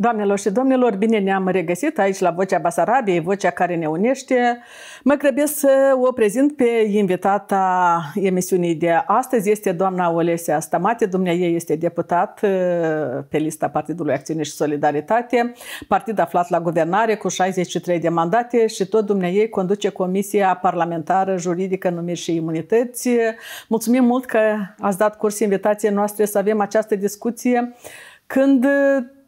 Doamnelor și domnilor, bine ne-am regăsit aici la Vocea Basarabiei, vocea care ne unește. Mă grăbesc să o prezint pe invitata emisiunii de astăzi. Este doamna Olesia Stamate, dumnea ei este deputat uh, pe lista Partidului Acțiune și Solidaritate, partid aflat la guvernare cu 63 de mandate și tot dumnea ei conduce Comisia Parlamentară Juridică Numiri și Imunități. Mulțumim mult că ați dat curs invitației noastre să avem această discuție când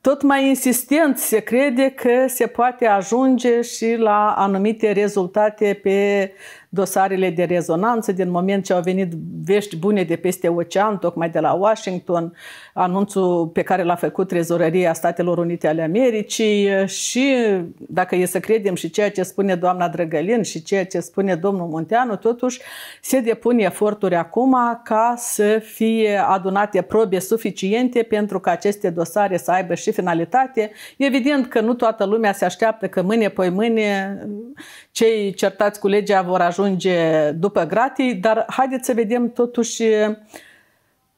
tot mai insistent se crede că se poate ajunge și la anumite rezultate pe dosarele de rezonanță din moment ce au venit vești bune de peste ocean, tocmai de la Washington, anunțul pe care l-a făcut Trezorăria Statelor Unite ale Americii și, dacă e să credem și ceea ce spune doamna Drăgălin și ceea ce spune domnul Munteanu, totuși se depun eforturi acum ca să fie adunate probe suficiente pentru ca aceste dosare să aibă și finalitate. Evident că nu toată lumea se așteaptă că mâine, poi mâine, cei certați cu legea vor ajunge ajunge după gratii, dar haideți să vedem totuși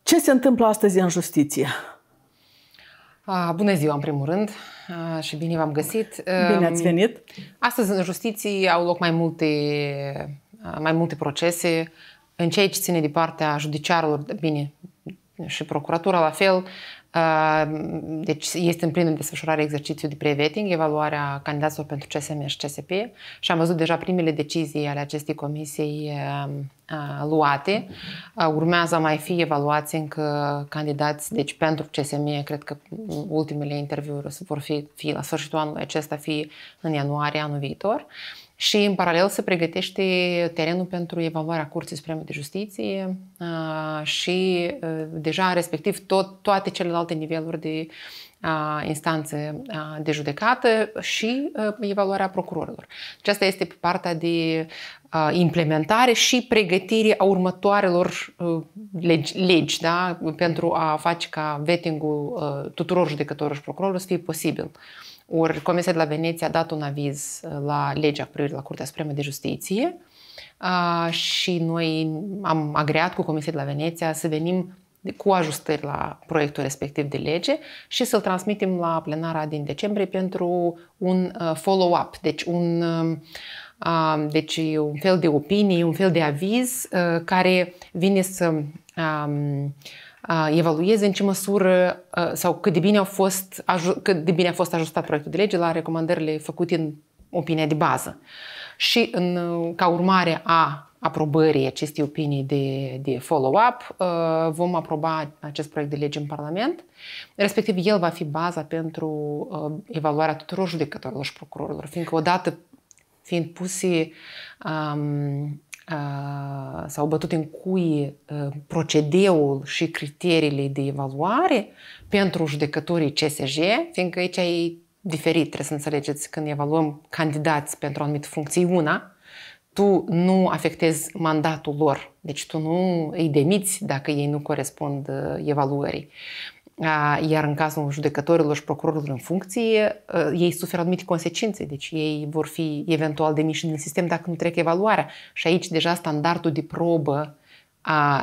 ce se întâmplă astăzi în justiție. Bună ziua, în primul rând, și bine v-am găsit. Bine ați venit! Astăzi, în justiție, au loc mai multe, mai multe procese în ceea ce ține de partea judiciarilor, bine, și procuratura la fel, deci este în plină desfășurare exercițiul de pre-vetting, evaluarea candidaților pentru CSM și CSP și am văzut deja primele decizii ale acestei comisii luate. Urmează mai fi evaluați încă candidați, deci pentru CSM, cred că ultimele interviuri vor fi, fi la sfârșitul anului acesta, fi în ianuarie anul viitor și în paralel se pregătește terenul pentru evaluarea Curții Supreme de Justiție și deja respectiv tot, toate celelalte niveluri de instanțe de judecată și evaluarea procurorilor. Aceasta asta este pe partea de implementare și pregătire a următoarelor legi, legi da? pentru a face ca vetting-ul tuturor judecătorilor și procurorilor să fie posibil. Ori Comisia de la Veneția a dat un aviz uh, la legea cu privire la Curtea Supremă de Justiție și noi am agreat cu Comisia de la Veneția să venim cu ajustări la proiectul respectiv de lege și să-l transmitem la plenara din decembrie pentru un uh, follow-up, deci un, um, deci un fel de opinie, un fel de aviz uh, care vine să um, evalueze în ce măsură sau cât de bine, au fost, cât de bine a fost ajustat proiectul de lege la recomandările făcute în opinia de bază. Și în, ca urmare a aprobării acestei opinii de, de follow-up, vom aproba acest proiect de lege în Parlament. Respectiv, el va fi baza pentru evaluarea tuturor judecătorilor și procurorilor, fiindcă odată fiind puse um, Uh, s-au bătut în cui uh, procedeul și criteriile de evaluare pentru judecătorii CSJ, fiindcă aici e diferit, trebuie să înțelegeți, când evaluăm candidați pentru o anumită funcție una, tu nu afectezi mandatul lor, deci tu nu îi demiți dacă ei nu corespund uh, evaluării. Iar în cazul judecătorilor și procurorilor în funcție, ă, ei suferă anumite consecințe, deci ei vor fi eventual demiși din sistem dacă nu trec evaluarea. Și aici deja standardul de probă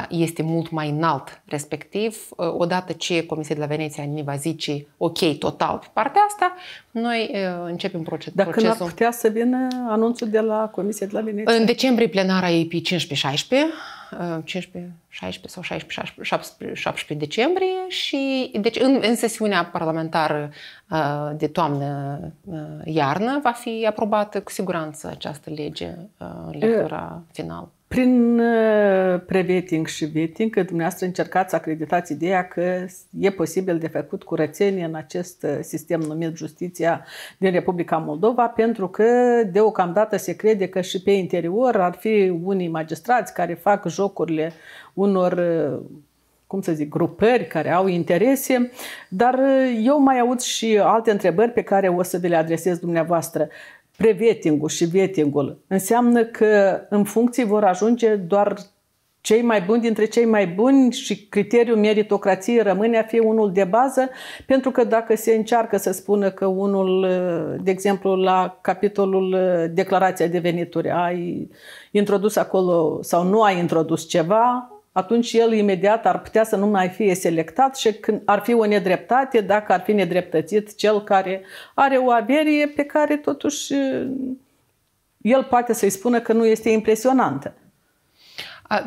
este mult mai înalt. Respectiv, ă, odată ce Comisia de la Veneția ne va zice ok, total pe partea asta, noi ă, începem procesul. Dacă nu ar putea să vină anunțul de la Comisia de la Veneția? În decembrie plenara e pe 15-16, 15, 16 sau 16, 17, 17 decembrie și deci în, în sesiunea parlamentară uh, de toamnă-iarnă uh, va fi aprobată cu siguranță această lege uh, în lectura finală. Prin uh, preveting și vetting, dumneavoastră încercați să acreditați ideea că e posibil de făcut curățenie în acest uh, sistem numit Justiția din Republica Moldova, pentru că deocamdată se crede că și pe interior ar fi unii magistrați care fac jocurile unor uh, cum să zic, grupări care au interese, dar eu mai aud și alte întrebări pe care o să vi le adresez dumneavoastră. Prevetingul și vetingul înseamnă că în funcție vor ajunge doar cei mai buni dintre cei mai buni și criteriul meritocrației rămâne a fi unul de bază, pentru că dacă se încearcă să spună că unul, de exemplu, la capitolul uh, declarația de venituri, ai introdus acolo sau nu ai introdus ceva, atunci el imediat ar putea să nu mai fie selectat și când ar fi o nedreptate dacă ar fi nedreptățit cel care are o averie pe care totuși el poate să-i spună că nu este impresionantă.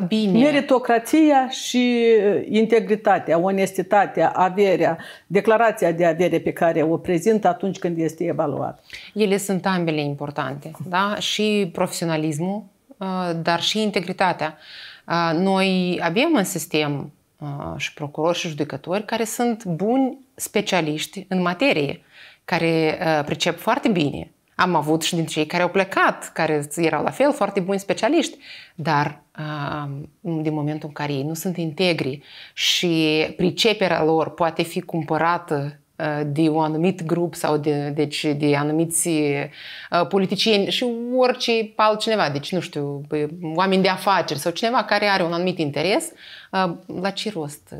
Bine. Meritocrația și integritatea, onestitatea, averea, declarația de avere pe care o prezintă atunci când este evaluat. Ele sunt ambele importante, da? Și profesionalismul, dar și integritatea. Noi avem în sistem și procurori și judecători care sunt buni specialiști în materie, care pricep foarte bine. Am avut și din cei care au plecat, care erau la fel foarte buni specialiști, dar din momentul în care ei nu sunt integri și priceperea lor poate fi cumpărată Uh, de un anumit grup sau de, deci de anumiți uh, politicieni și orice altcineva, deci nu știu, oameni de afaceri sau cineva care are un anumit interes, uh, la ce rost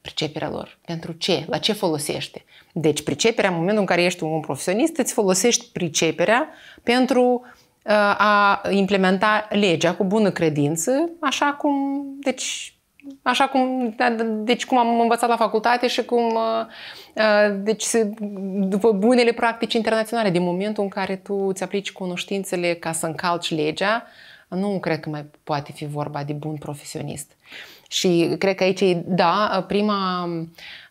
priceperea lor? Pentru ce? La ce folosește? Deci priceperea, în momentul în care ești un om profesionist, îți folosești priceperea pentru a implementa legea cu bună credință, așa cum, deci, Așa cum, da, deci cum am învățat la facultate și cum, uh, uh, deci după bunele practici internaționale, din momentul în care tu îți aplici cunoștințele ca să încalci legea, nu cred că mai poate fi vorba de bun profesionist. Și cred că aici, da, prima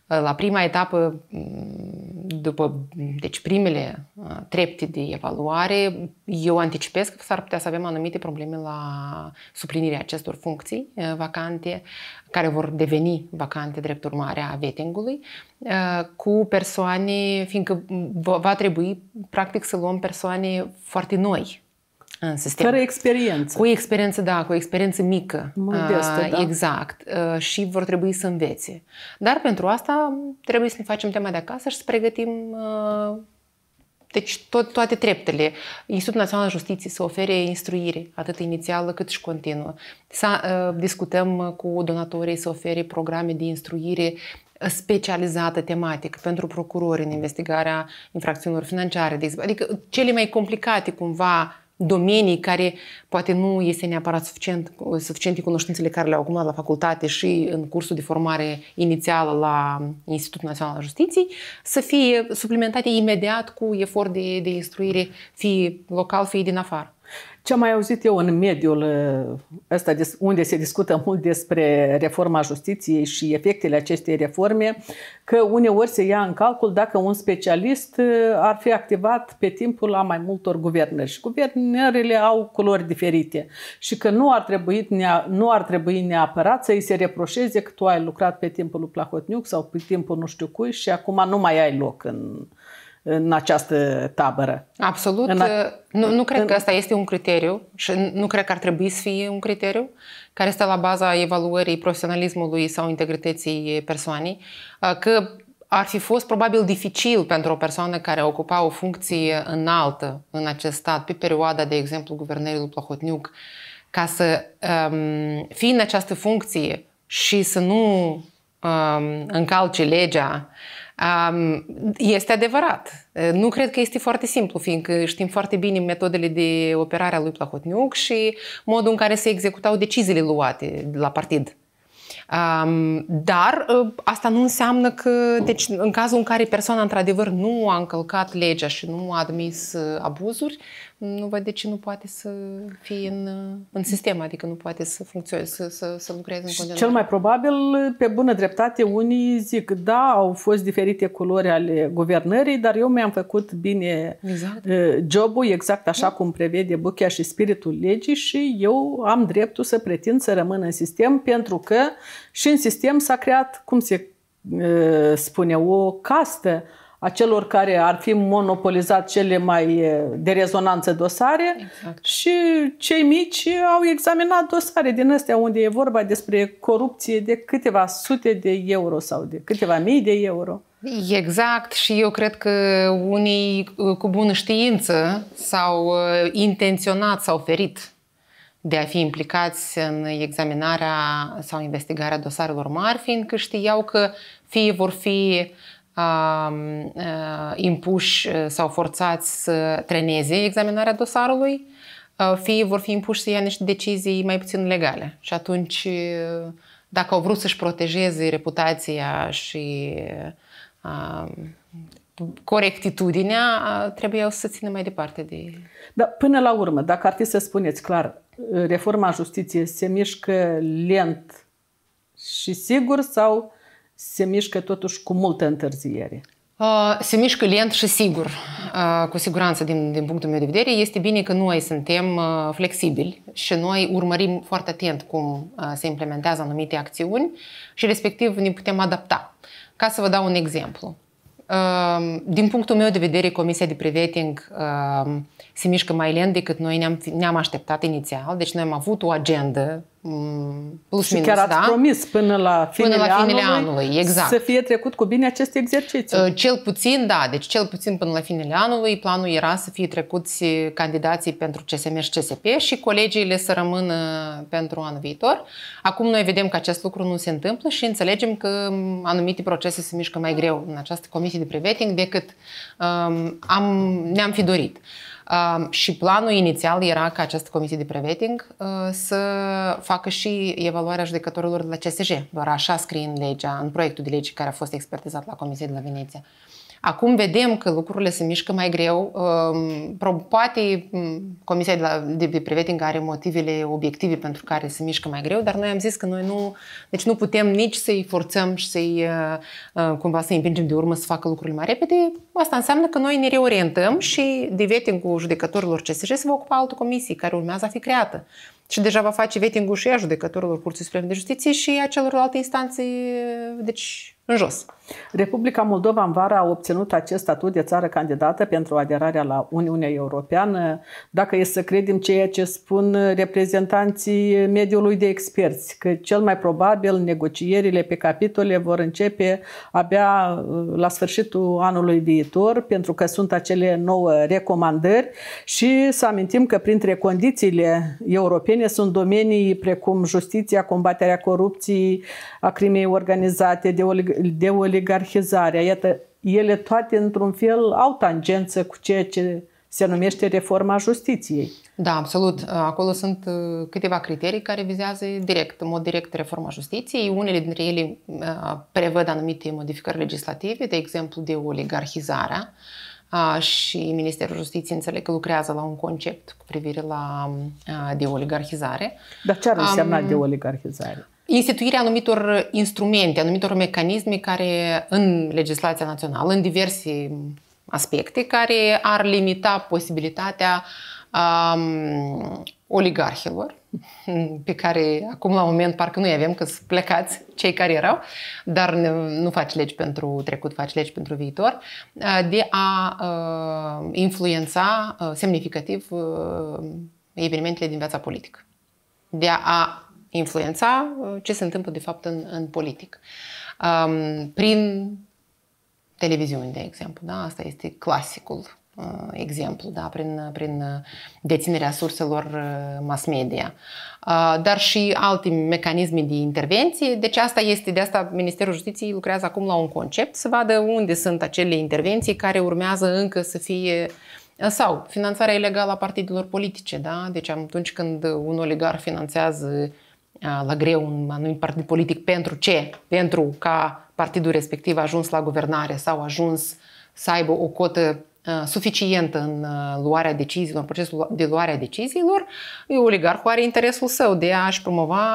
Eh, la prima etapă, mm, după deci primele eh, trepte de evaluare, eu anticipez că s-ar putea să avem anumite probleme la suplinirea acestor funcții eh, vacante, care vor deveni vacante drept urmare a vetingului, cu persoane, fiindcă mm, va trebui practic să luăm persoane foarte noi în sistem. Fără experiență. Cu experiență, da, cu experiență mică. Modestă, ah, da. Exact. Ah, și vor trebui să învețe. Dar pentru asta trebuie să ne facem tema de acasă și să pregătim ah, deci tot, toate treptele. Institutul Național al Justiției să ofere instruire, atât inițială cât și continuă. Să uh, discutăm cu donatorii să ofere programe de instruire specializată tematică pentru procurori în investigarea infracțiunilor financiare, de exemplu. Adică cele mai complicate cumva domenii care poate nu este neapărat suficient, suficient cunoștințele care le-au acumulat la facultate și în cursul de formare inițială la Institutul Național al Justiției, să fie suplimentate imediat cu efort de, de instruire, fie local, fie din afară. Ce am mai auzit eu în mediul ă, ăsta, unde se discută mult despre reforma justiției și efectele acestei reforme, că uneori se ia în calcul dacă un specialist ă, ar fi activat pe timpul a mai multor guvernări. Și guvernările au culori diferite și că nu ar trebui, nu ar trebui neapărat să îi se reproșeze că tu ai lucrat pe timpul lui Plahotniuc sau pe timpul nu știu cui și acum nu mai ai loc în, în această tabără. Absolut. În a... nu, nu cred în... că asta este un criteriu și nu cred că ar trebui să fie un criteriu care stă la baza evaluării profesionalismului sau integrității persoanei, că ar fi fost probabil dificil pentru o persoană care ocupa o funcție înaltă în acest stat, pe perioada, de exemplu, guvernării lui Plahotniuc, ca să um, fie în această funcție și să nu um, încalce legea, este adevărat. Nu cred că este foarte simplu, fiindcă știm foarte bine metodele de operare a lui Plahotniuc și modul în care se executau deciziile luate la partid. Um, dar ă, asta nu înseamnă că, deci, în cazul în care persoana într-adevăr nu a încălcat legea și nu a admis ă, abuzuri, nu văd de ce nu poate să fie în, în sistem, adică nu poate să funcționeze, să, să, să lucreze în continuare. Cel mai probabil, pe bună dreptate, unii zic, da, au fost diferite culori ale guvernării, dar eu mi-am făcut bine exact. Uh, jobul, exact așa da. cum prevede buchea și spiritul legii și eu am dreptul să pretind să rămân în sistem, pentru că și în sistem s-a creat, cum se uh, spune, o castă a celor care ar fi monopolizat cele mai de rezonanță dosare exact. și cei mici au examinat dosare din astea unde e vorba despre corupție de câteva sute de euro sau de câteva mii de euro. Exact și eu cred că unii uh, cu bună știință s-au uh, intenționat, s-au ferit de a fi implicați în examinarea sau investigarea dosarelor mari, fiindcă știau că fie vor fi impuși sau forțați să treneze examinarea dosarului, fie vor fi impuși să ia niște decizii mai puțin legale. Și atunci, dacă au vrut să-și protejeze reputația și corectitudinea, trebuiau să țină mai departe de... Dar până la urmă, dacă ar fi să spuneți clar, reforma justiției se mișcă lent și sigur sau uh, se mișcă totuși cu multă întârziere. Se mișcă lent și sigur, cu siguranță din, din punctul meu de vedere. Este bine că noi suntem flexibili și noi urmărim foarte atent cum se implementează anumite acțiuni și respectiv ne putem adapta. Ca să vă dau un exemplu. Din punctul meu de vedere, Comisia de Preveting se mișcă mai lent decât noi ne-am, ne-am așteptat inițial. Deci noi am avut o agendă Mm. plus și minus, chiar ați da? promis până la finele, până la finele anului, anului exact. să fie trecut cu bine acest exercițiu. Uh, cel puțin, da, deci cel puțin până la finele anului planul era să fie trecuți candidații pentru CSM și CSP și colegiile să rămână pentru anul viitor. Acum noi vedem că acest lucru nu se întâmplă și înțelegem că anumite procese se mișcă mai greu în această comisie de preveting decât um, am, ne-am fi dorit. Uh, și planul inițial era ca această comisie de preveting uh, să facă și evaluarea judecătorilor de la CSJ, doar așa scrie în legea, în proiectul de lege care a fost expertizat la Comisia de la Veneția. Uh, Acum vedem că lucrurile se mișcă mai greu. Ehm, poate Comisia de, la, de Preveting are motivele obiective pentru care se mișcă mai greu, dar noi am zis că noi nu, deci nu putem nici să-i forțăm și să-i eh, eh, cumva să-i împingem de urmă să facă lucrurile mai repede. Asta înseamnă că noi ne reorientăm și de vetingul judecătorilor CSJ se va ocupa altă comisie care urmează a fi creată. Și deja va face vetingul și a judecătorilor Curții Supreme de Justiție și a celorlalte instanțe, deci, în jos. Republica Moldova în vara a obținut acest statut de țară candidată pentru aderarea la Uniunea Europeană, dacă e să credem ceea ce spun reprezentanții mediului de experți, că cel mai probabil negocierile pe capitole vor începe abia uh, la sfârșitul anului viitor, pentru că sunt acele nouă recomandări și să amintim că printre condițiile europene sunt domenii precum justiția, combaterea corupției, a crimei organizate, de, de oligarhizarea. Iată, ele toate, într-un fel, au tangență cu ceea ce se numește reforma justiției. Da, absolut. Acolo sunt uh, câteva criterii care vizează direct, în mod direct reforma justiției. Unele dintre ele uh, prevăd anumite modificări legislative, de exemplu de oligarhizarea și Ministerul Justiției înțeleg că lucrează la un concept cu privire la uh, oligarhizare. Dar ce ar însemna um, oligarhizare? instituirea anumitor instrumente, anumitor mecanisme care în legislația națională, în diverse aspecte, care ar limita posibilitatea um, oligarhilor, pe care acum la moment parcă nu avem, că plecați cei care erau, dar nu faci legi pentru trecut, faci legi pentru viitor, de a uh, influența uh, semnificativ uh, evenimentele din viața politică. De a influența uh, ce se întâmplă de fapt în, în politic. Um, prin televiziuni, de exemplu, da? asta este clasicul uh, exemplu, da? prin, prin uh, deținerea surselor uh, mass media, uh, dar și alte mecanisme de intervenție. Deci asta este, de asta Ministerul Justiției lucrează acum la un concept, să vadă unde sunt acele intervenții care urmează încă să fie uh, sau finanțarea ilegală a partidelor politice, da? Deci atunci când un oligar finanțează uh, la greu un anumit partid politic. Pentru ce? Pentru ca partidul respectiv a ajuns la guvernare sau a ajuns să aibă o cotă suficientă în luarea deciziilor, în procesul de luare a deciziilor, oligarhul are interesul său de a-și promova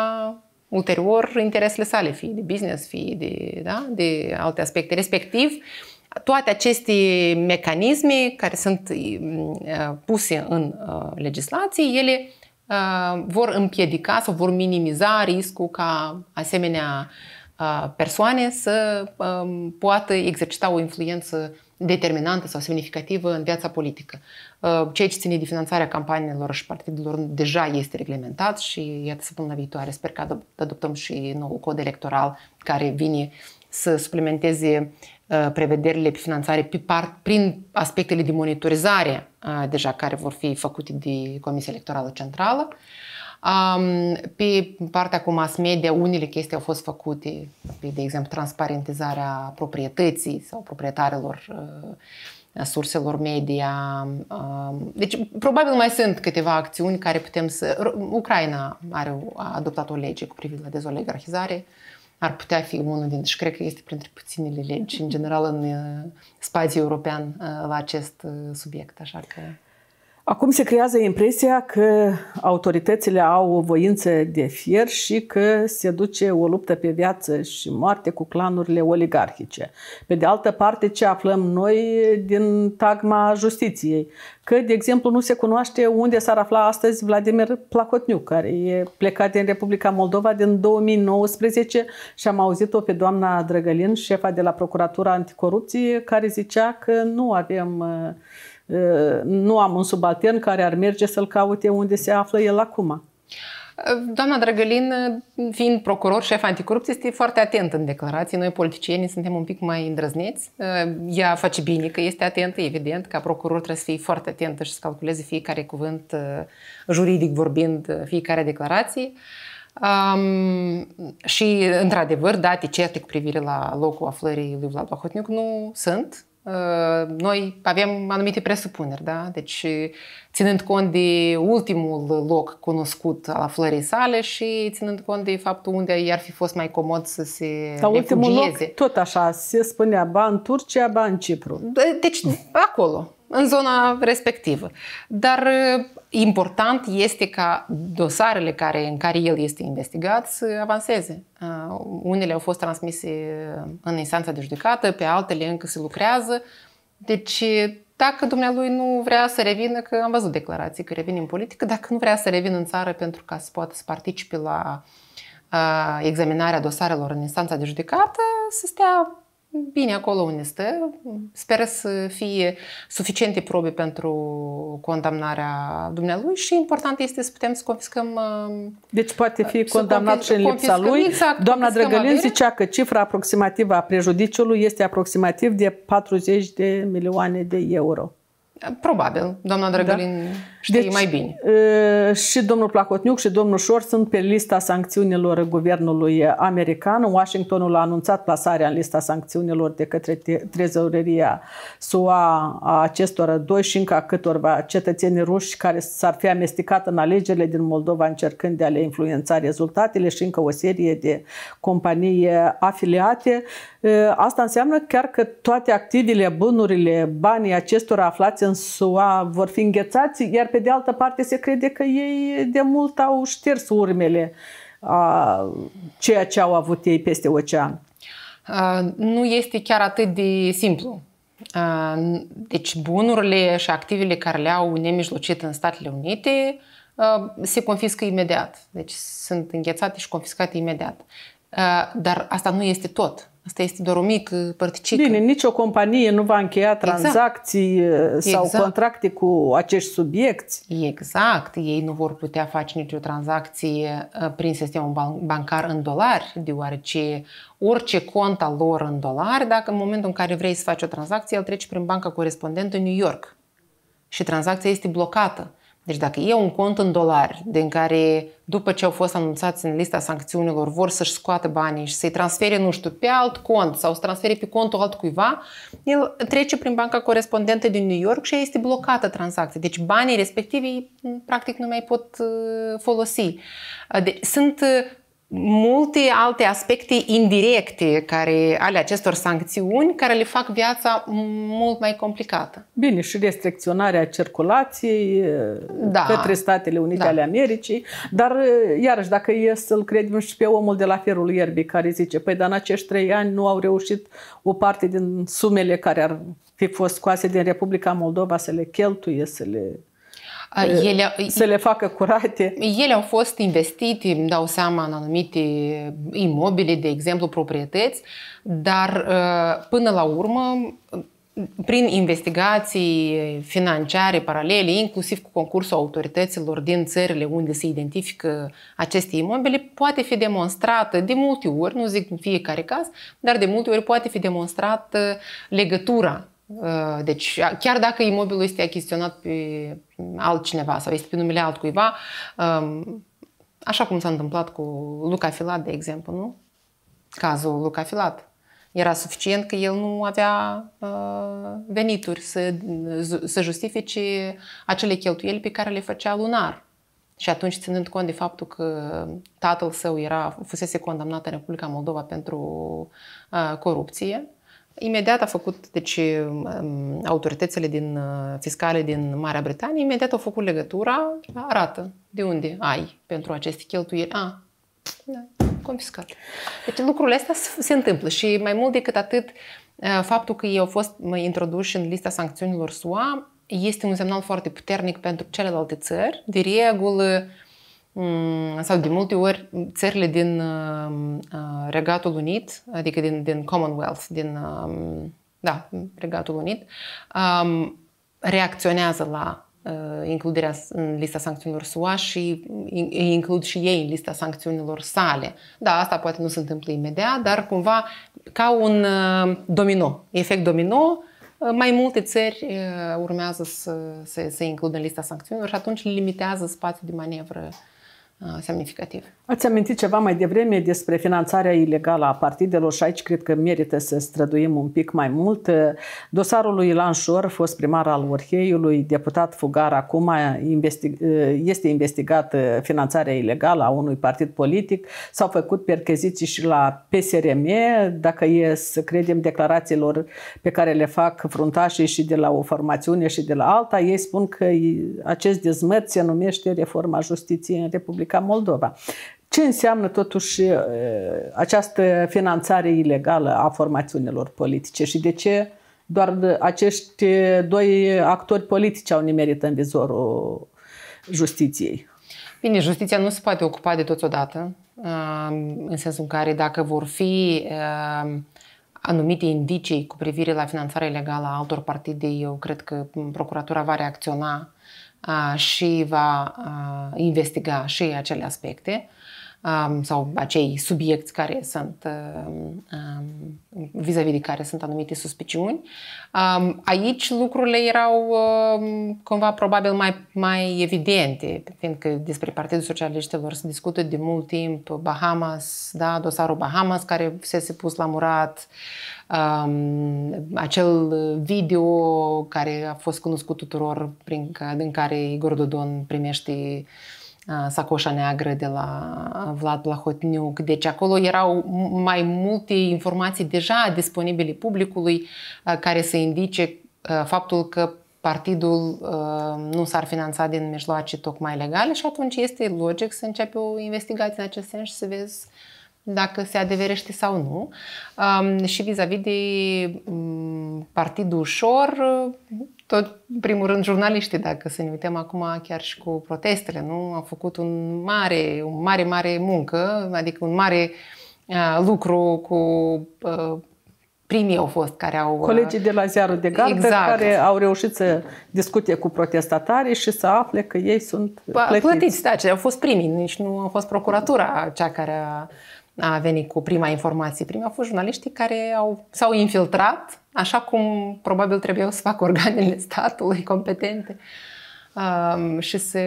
ulterior interesele sale, fie de business, fie de, da, de alte aspecte. Respectiv, toate aceste mecanisme care sunt puse în legislație, ele Uh, vor împiedica sau vor minimiza riscul ca asemenea uh, persoane să um, poată exercita o influență determinantă sau semnificativă în viața politică. Uh, ceea ce ține de finanțarea campaniilor și partidelor deja este reglementat și iată săptămâna viitoare sper că adoptăm și nou cod electoral care vine să suplimenteze Uh, prevederile pe finanțare pe part, prin aspectele de monitorizare uh, deja care vor fi făcute de Comisia Electorală Centrală. Um, pe partea cu mass media, unele chestii au fost făcute, de exemplu, transparentizarea proprietății sau proprietarilor uh, surselor media. Um, deci, probabil mai sunt câteva acțiuni care putem să... Ucraina are, a adoptat o lege cu privire la dezoligarhizare. Uh, ar putea fi unul din, și cred că este printre puținele legi, în general, în uh, spațiul european uh, la acest uh, subiect. Așa că... Acum se creează impresia că autoritățile au o voință de fier și că se duce o luptă pe viață și moarte cu clanurile oligarhice. Pe de altă parte, ce aflăm noi din tagma justiției? Că, de exemplu, nu se cunoaște unde s-ar afla astăzi Vladimir Placotniu, care e plecat din Republica Moldova din 2019 și am auzit-o pe doamna Drăgălin, șefa de la Procuratura Anticorupție, care zicea că nu avem uh, Uh, nu am un subaltern care ar merge să-l caute unde se află el acum. Uh, doamna Drăgălin, uh, fiind procuror șef anticorupție, este foarte atent în declarații. Noi, politicienii, suntem un pic mai îndrăzneți. Ea face bine că este atentă, evident, ca procuror trebuie să fie foarte atentă și să calculeze fiecare cuvânt juridic vorbind, fiecare declarație. Um, și, într-adevăr, date certe cu privire la locul aflării lui Vlad Bahotniuc nu sunt Uh, noi avem anumite presupuneri, da? Deci, ținând cont de ultimul loc cunoscut al aflării sale și ținând cont de faptul unde i-ar fi fost mai comod să se Sau ultimul loc, tot așa, se spunea, ba în Turcia, ba în Cipru. Deci, acolo în zona respectivă. Dar uh, important este ca dosarele care, în care el este investigat să avanseze. Uh, unele au fost transmise uh, în instanța de judecată, pe altele încă se lucrează. Deci, dacă dumnealui nu vrea să revină, că am văzut declarații că revine în politică, dacă nu vrea să revină în țară pentru ca să poată să participe la examinarea dosarelor în instanța de judecată, să stea bine acolo unde stă. Sper să fie suficiente probe pentru condamnarea dumnealui și important este să putem să confiscăm... Uh, deci poate fi condamnat și în lipsa lui. Exact, Doamna Drăgălin avere. zicea că cifra aproximativă a prejudiciului este aproximativ de 40 de milioane de euro. Probabil, doamna Drăgălin. Da? Știi deci, mai bine. Și domnul Placotniuc și domnul Șor sunt pe lista sancțiunilor guvernului american. Washingtonul a anunțat plasarea în lista sancțiunilor de către trezoreria SUA a acestora doi și încă câtorva cetățenii ruși care s-ar fi amestecat în alegerile din Moldova încercând de a le influența rezultatele și încă o serie de companii afiliate. Asta înseamnă chiar că toate activele, bunurile, banii acestora aflați în SUA vor fi înghețați, iar pe de altă parte se crede că ei de mult au șters urmele a ceea ce au avut ei peste ocean. Nu este chiar atât de simplu. Deci bunurile și activele care le au nemijlocit în Statele Unite se confiscă imediat. Deci sunt înghețate și confiscate imediat. Dar asta nu este tot. Asta este doar un mic părticic. Bine, nicio companie nu va încheia exact. tranzacții exact. sau exact. contracte cu acești subiecti. Exact. Ei nu vor putea face nicio tranzacție eh, prin sistemul bancar în dolari, deoarece orice cont al lor în dolari, dacă în momentul în care vrei să faci o tranzacție, el trece prin banca corespondentă în New York și tranzacția este blocată. Deci dacă e un cont în dolari, din care după ce au fost anunțați în lista sancțiunilor vor să-și scoată banii și să-i transfere, nu știu, pe alt cont sau să transfere pe contul altcuiva, el trece prin banca corespondentă din New York și este blocată tranzacția. Deci banii respectivi practic nu mai pot uh, folosi. Deci, sunt uh, multe alte aspecte indirecte care, ale acestor sancțiuni care le fac viața mult mai complicată. Bine, și restricționarea circulației da. către Statele Unite da. ale Americii, dar iarăși dacă e să-l credem și pe omul de la ferul ierbii care zice, păi dar în acești trei ani nu au reușit o parte din sumele care ar fi fost scoase din Republica Moldova să le cheltuie, să le ele, să le facă curate. Ele au fost investite, îmi dau seama, în anumite imobile, de exemplu, proprietăți, dar ă, până la urmă prin investigații financiare paralele, inclusiv cu concursul autorităților din țările unde se identifică aceste imobile, poate fi demonstrată de multe ori, nu zic în fiecare caz, dar de multe ori poate fi demonstrată legătura Ă, deci, chiar dacă imobilul este achiziționat pe altcineva sau este pe numele altcuiva, ă, așa cum s-a întâmplat cu Luca Filat, de exemplu, nu? Cazul Luca Filat. Era suficient că el nu avea ă, venituri să, să justifice acele cheltuieli pe care le făcea lunar. Și atunci, ținând cont de faptul că tatăl său era, fusese condamnat în Republica Moldova pentru uh, corupție, Imediat a făcut, deci um, um, autoritățile din, uh, fiscale din Marea Britanie, imediat au făcut legătura, arată de unde ai pentru aceste cheltuieli. A, da, confiscat. Deci lucrurile astea se întâmplă și mai mult decât atât, uh, faptul că ei au fost introduși în lista sancțiunilor SUA este un semnal foarte puternic pentru celelalte țări. De regulă, Mm, sau de multe ori țările din uh, uh, Regatul Unit, adică din, din Commonwealth, din um, da, Regatul Unit, um, reacționează la uh, includerea în lista sancțiunilor SUA și includ și ei în lista sancțiunilor sale. Da, asta poate nu se întâmplă imediat, dar cumva ca un domino, efect domino, mai multe țări urmează să, se includă în lista sancțiunilor și atunci limitează spațiul de manevră Uh, semnificativ. Ați amintit ceva mai devreme despre finanțarea ilegală a partidelor și aici cred că merită să străduim un pic mai mult. Dosarul lui Ilan Șor, fost primar al Orheiului, deputat fugar, acum este investigat uh, finanțarea ilegală a unui partid politic. S-au făcut percheziții și la PSRM, dacă e să credem declarațiilor pe care le fac fruntașii și de la o formațiune și de la alta, ei spun că acest dezmăț se numește reforma justiției în Republica Republica Moldova. Ce înseamnă totuși această finanțare ilegală a formațiunilor politice și de ce doar acești doi actori politici au nimerit în vizorul justiției? Bine, justiția nu se poate ocupa de toți odată, ă, în sensul în care dacă vor fi ă, anumite indicii cu privire la finanțarea ilegală a altor partide, eu cred că procuratura va reacționa și va investiga și acele aspecte um, sau acei subiecti care sunt um, um, vis-a-vis de care sunt anumite suspiciuni. Um, aici lucrurile erau um, cumva probabil mai, mai evidente, fiindcă despre Partidul Socialiștilor se discută de mult timp Bahamas, da, dosarul Bahamas care se pus la murat, um, acel video care a fost cunoscut tuturor prin, din care Igor Dodon primește uh, Sacoșa Neagră de la Vlad Blahotniuc. Deci acolo erau mai multe informații deja disponibile publicului care să indice faptul că partidul nu s-ar finanța din mijloace tocmai legale și atunci este logic să începi o investigație în acest sens și să vezi dacă se adeverește sau nu. și vis-a-vis de partidul ușor, tot, în primul rând, jurnaliștii, dacă să ne uităm acum chiar și cu protestele, nu? Au făcut un mare, un mare, mare muncă, adică un mare a, uh, lucru cu a, uh, primii au fost care au... Uh, Colegii de la ziarul de gardă exact. care au reușit să discute cu protestatarii și să afle că ei sunt plătiți. Plătiți, da, au fost primii, nici nu a fost procuratura cea care a a venit cu prima informație. Prima au fost jurnaliștii care au, s-au infiltrat, așa cum probabil trebuiau să facă organele statului competente um, și să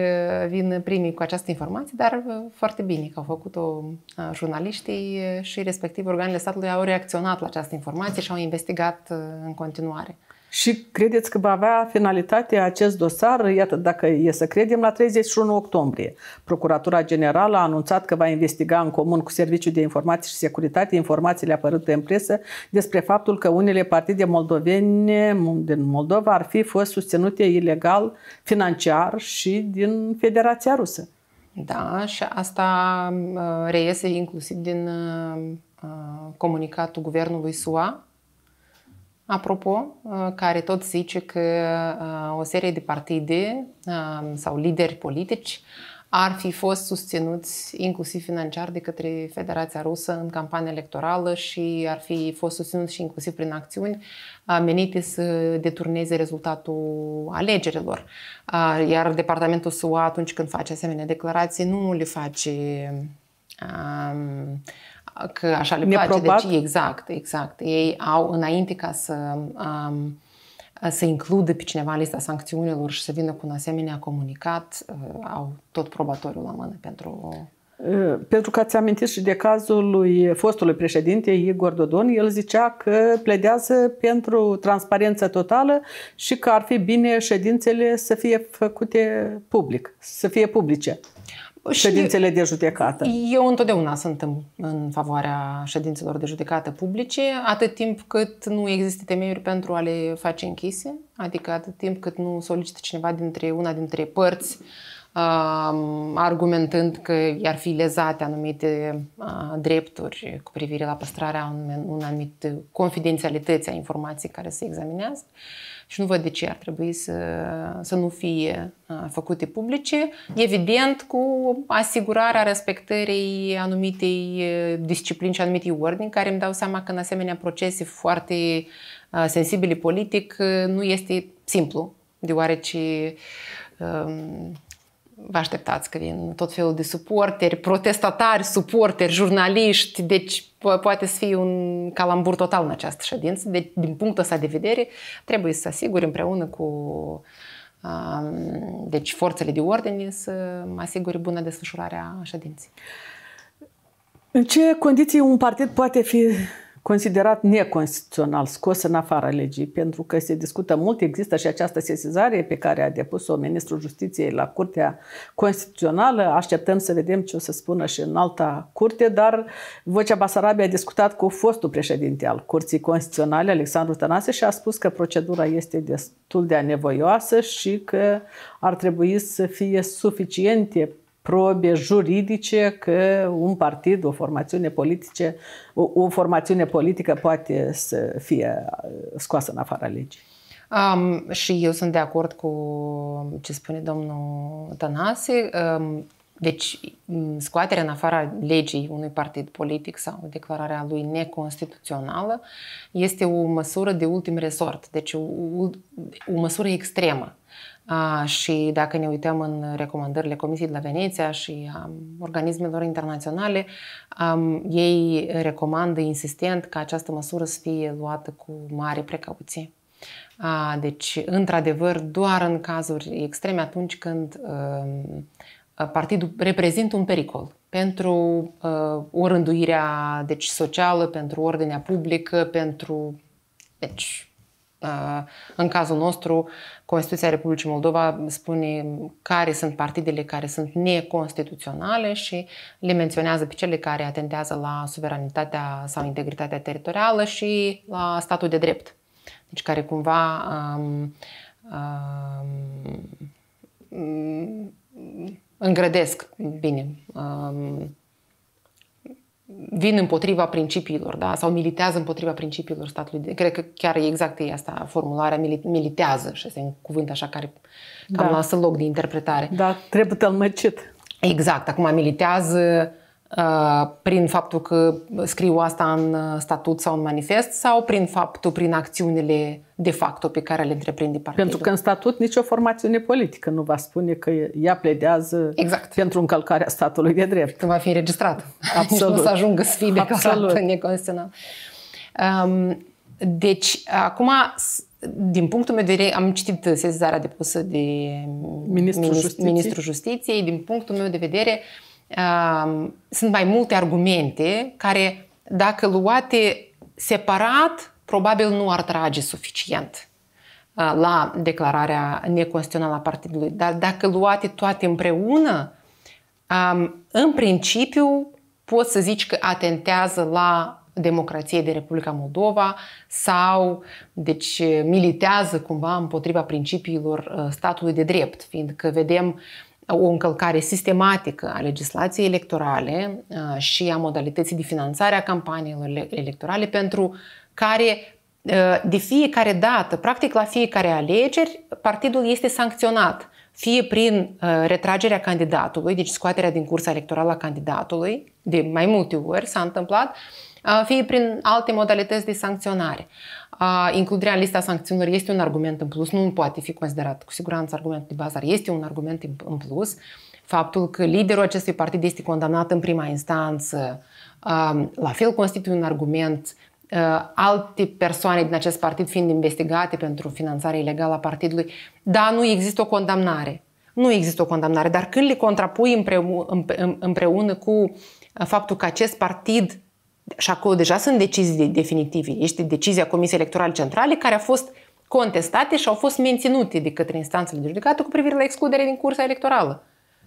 vină primii cu această informație, dar uh, foarte bine că au făcut-o uh, jurnaliștii uh, și respectiv organele statului au reacționat la această informație și au investigat în continuare. Și credeți că va avea finalitate acest dosar? Iată, dacă e să credem, la 31 octombrie. Procuratura Generală a anunțat că va investiga în comun cu Serviciul de Informații și Securitate informațiile apărute în presă despre faptul că unele partide moldovene din Moldova ar fi fost susținute ilegal financiar și din Federația Rusă. Da, și asta uh, reiese inclusiv din uh, uh, comunicatul guvernului SUA apropo, uh, care tot zice că uh, o serie de partide um, sau lideri politici ar fi fost susținuți inclusiv financiar de către Federația Rusă în campanie electorală și ar fi fost susținuți și inclusiv prin acțiuni uh, menite să deturneze rezultatul alegerilor. Iar departamentul SUA atunci când face asemenea declarații nu le face um, că așa le place. Neprobat. Deci, exact, exact. Ei au înainte ca să... Um, să includă pe cineva lista sancțiunilor și să vină cu un asemenea comunicat, uh, au tot probatoriul la mână pentru... Uh, pentru că ați amintit și de cazul lui fostului președinte Igor Dodon, el zicea că pledează pentru transparență totală și că ar fi bine ședințele să fie făcute public, să fie publice. Ședințele de judecată. Eu întotdeauna sunt în, în favoarea ședințelor de judecată publice, atât timp cât nu există temeiuri pentru a le face închise, adică atât timp cât nu solicită cineva dintre una dintre părți uh, argumentând că i-ar fi lezate anumite drepturi cu privire la păstrarea unui anumit confidențialități a informației care se examinează și nu văd de ce ar trebui să, să nu fie făcute publice, evident cu asigurarea respectării anumitei disciplini și anumitei ordini, care îmi dau seama că în asemenea procese foarte sensibile politic nu este simplu, deoarece vă așteptați că vin tot felul de suporteri, protestatari, suporteri, jurnaliști, deci poate să fie un calambur total în această ședință. Deci, din punctul ăsta de vedere, trebuie să asiguri împreună cu um, deci forțele de ordine să asigure bună desfășurarea ședinței. În ce condiții un partid poate fi considerat neconstituțional, scos în afara legii, pentru că se discută mult, există și această sesizare pe care a depus-o Ministrul Justiției la Curtea Constituțională. Așteptăm să vedem ce o să spună și în alta curte, dar Vocea Basarabiei a discutat cu fostul președinte al Curții Constituționale, Alexandru Tănase, și a spus că procedura este destul de anevoioasă și că ar trebui să fie suficiente probe juridice că un partid, o formațiune politice, o, o formațiune politică poate să fie uh, scoasă în afara legii. Um, și eu sunt de acord cu ce spune domnul Tanase. Um, deci, scoaterea în afara legii unui partid politic sau declararea lui neconstituțională este o măsură de ultim resort, deci o, o, o măsură extremă și dacă ne uităm în recomandările Comisiei de la Veneția și a organismelor internaționale, ei recomandă insistent ca această măsură să fie luată cu mare precauție. deci, într-adevăr, doar în cazuri extreme, atunci când um, partidul reprezintă un pericol pentru uh, o rânduirea deci, socială, pentru ordinea publică, pentru deci, Uh, în cazul nostru, Constituția Republicii Moldova spune care sunt partidele care sunt neconstituționale și le menționează pe cele care atentează la suveranitatea sau integritatea teritorială și la statul de drept. Deci care cumva um, um, mm, îngrădesc, bine, um, vin împotriva principiilor, da? sau militează împotriva principiilor statului. Cred că chiar exact e asta formularea, militează, și este un cuvânt așa care cam da. lasă loc de interpretare. Da, trebuie tălmăcit. Exact, acum militează uh, Uh, prin faptul că scriu asta în uh, statut sau în manifest sau prin faptul, prin acțiunile de facto pe care le întreprinde partidul. Pentru că în statut nicio formațiune politică nu va spune că ea pledează exact. pentru încălcarea statului de drept. Când va fi înregistrat. Absolut. nu să ajungă să fie declarat neconstituțional. Um, deci, acum, din punctul meu de vedere, am citit sesizarea depusă de Ministrul, Justiției. Ministrul Justiției. Din punctul meu de vedere, uh, sunt mai multe argumente care, dacă luate separat, probabil nu ar trage suficient uh, la declararea neconstituțională a partidului. Dar dacă luate toate împreună, în principiu poți să zici că atentează la democrație de Republica Moldova sau, deci, militează cumva împotriva principiilor uh, statului de drept, fiindcă vedem o încălcare sistematică a legislației electorale uh, și a modalității de finanțare a campaniilor electorale pentru care uh, de fiecare dată, practic la fiecare alegeri, partidul este sancționat fie prin uh, retragerea candidatului, deci scoaterea din cursa electorală a candidatului, de mai multe ori s-a întâmplat, fie prin alte modalități de sancționare. A, includerea în lista sancțiunilor este un argument în plus, nu poate fi considerat cu siguranță argument de bază. este un argument în plus. Faptul că liderul acestui partid este condamnat în prima instanță, a, la fel constituie un argument alte persoane din acest partid fiind investigate pentru finanțare ilegală a partidului, dar nu există o condamnare. Nu există o condamnare, dar când le contrapui împreună cu faptul că acest partid și acolo deja sunt decizii definitive. Este decizia Comisiei Electorale Centrale care a fost contestate și au fost menținute de către instanțele de judecată cu privire la excluderea din cursa electorală.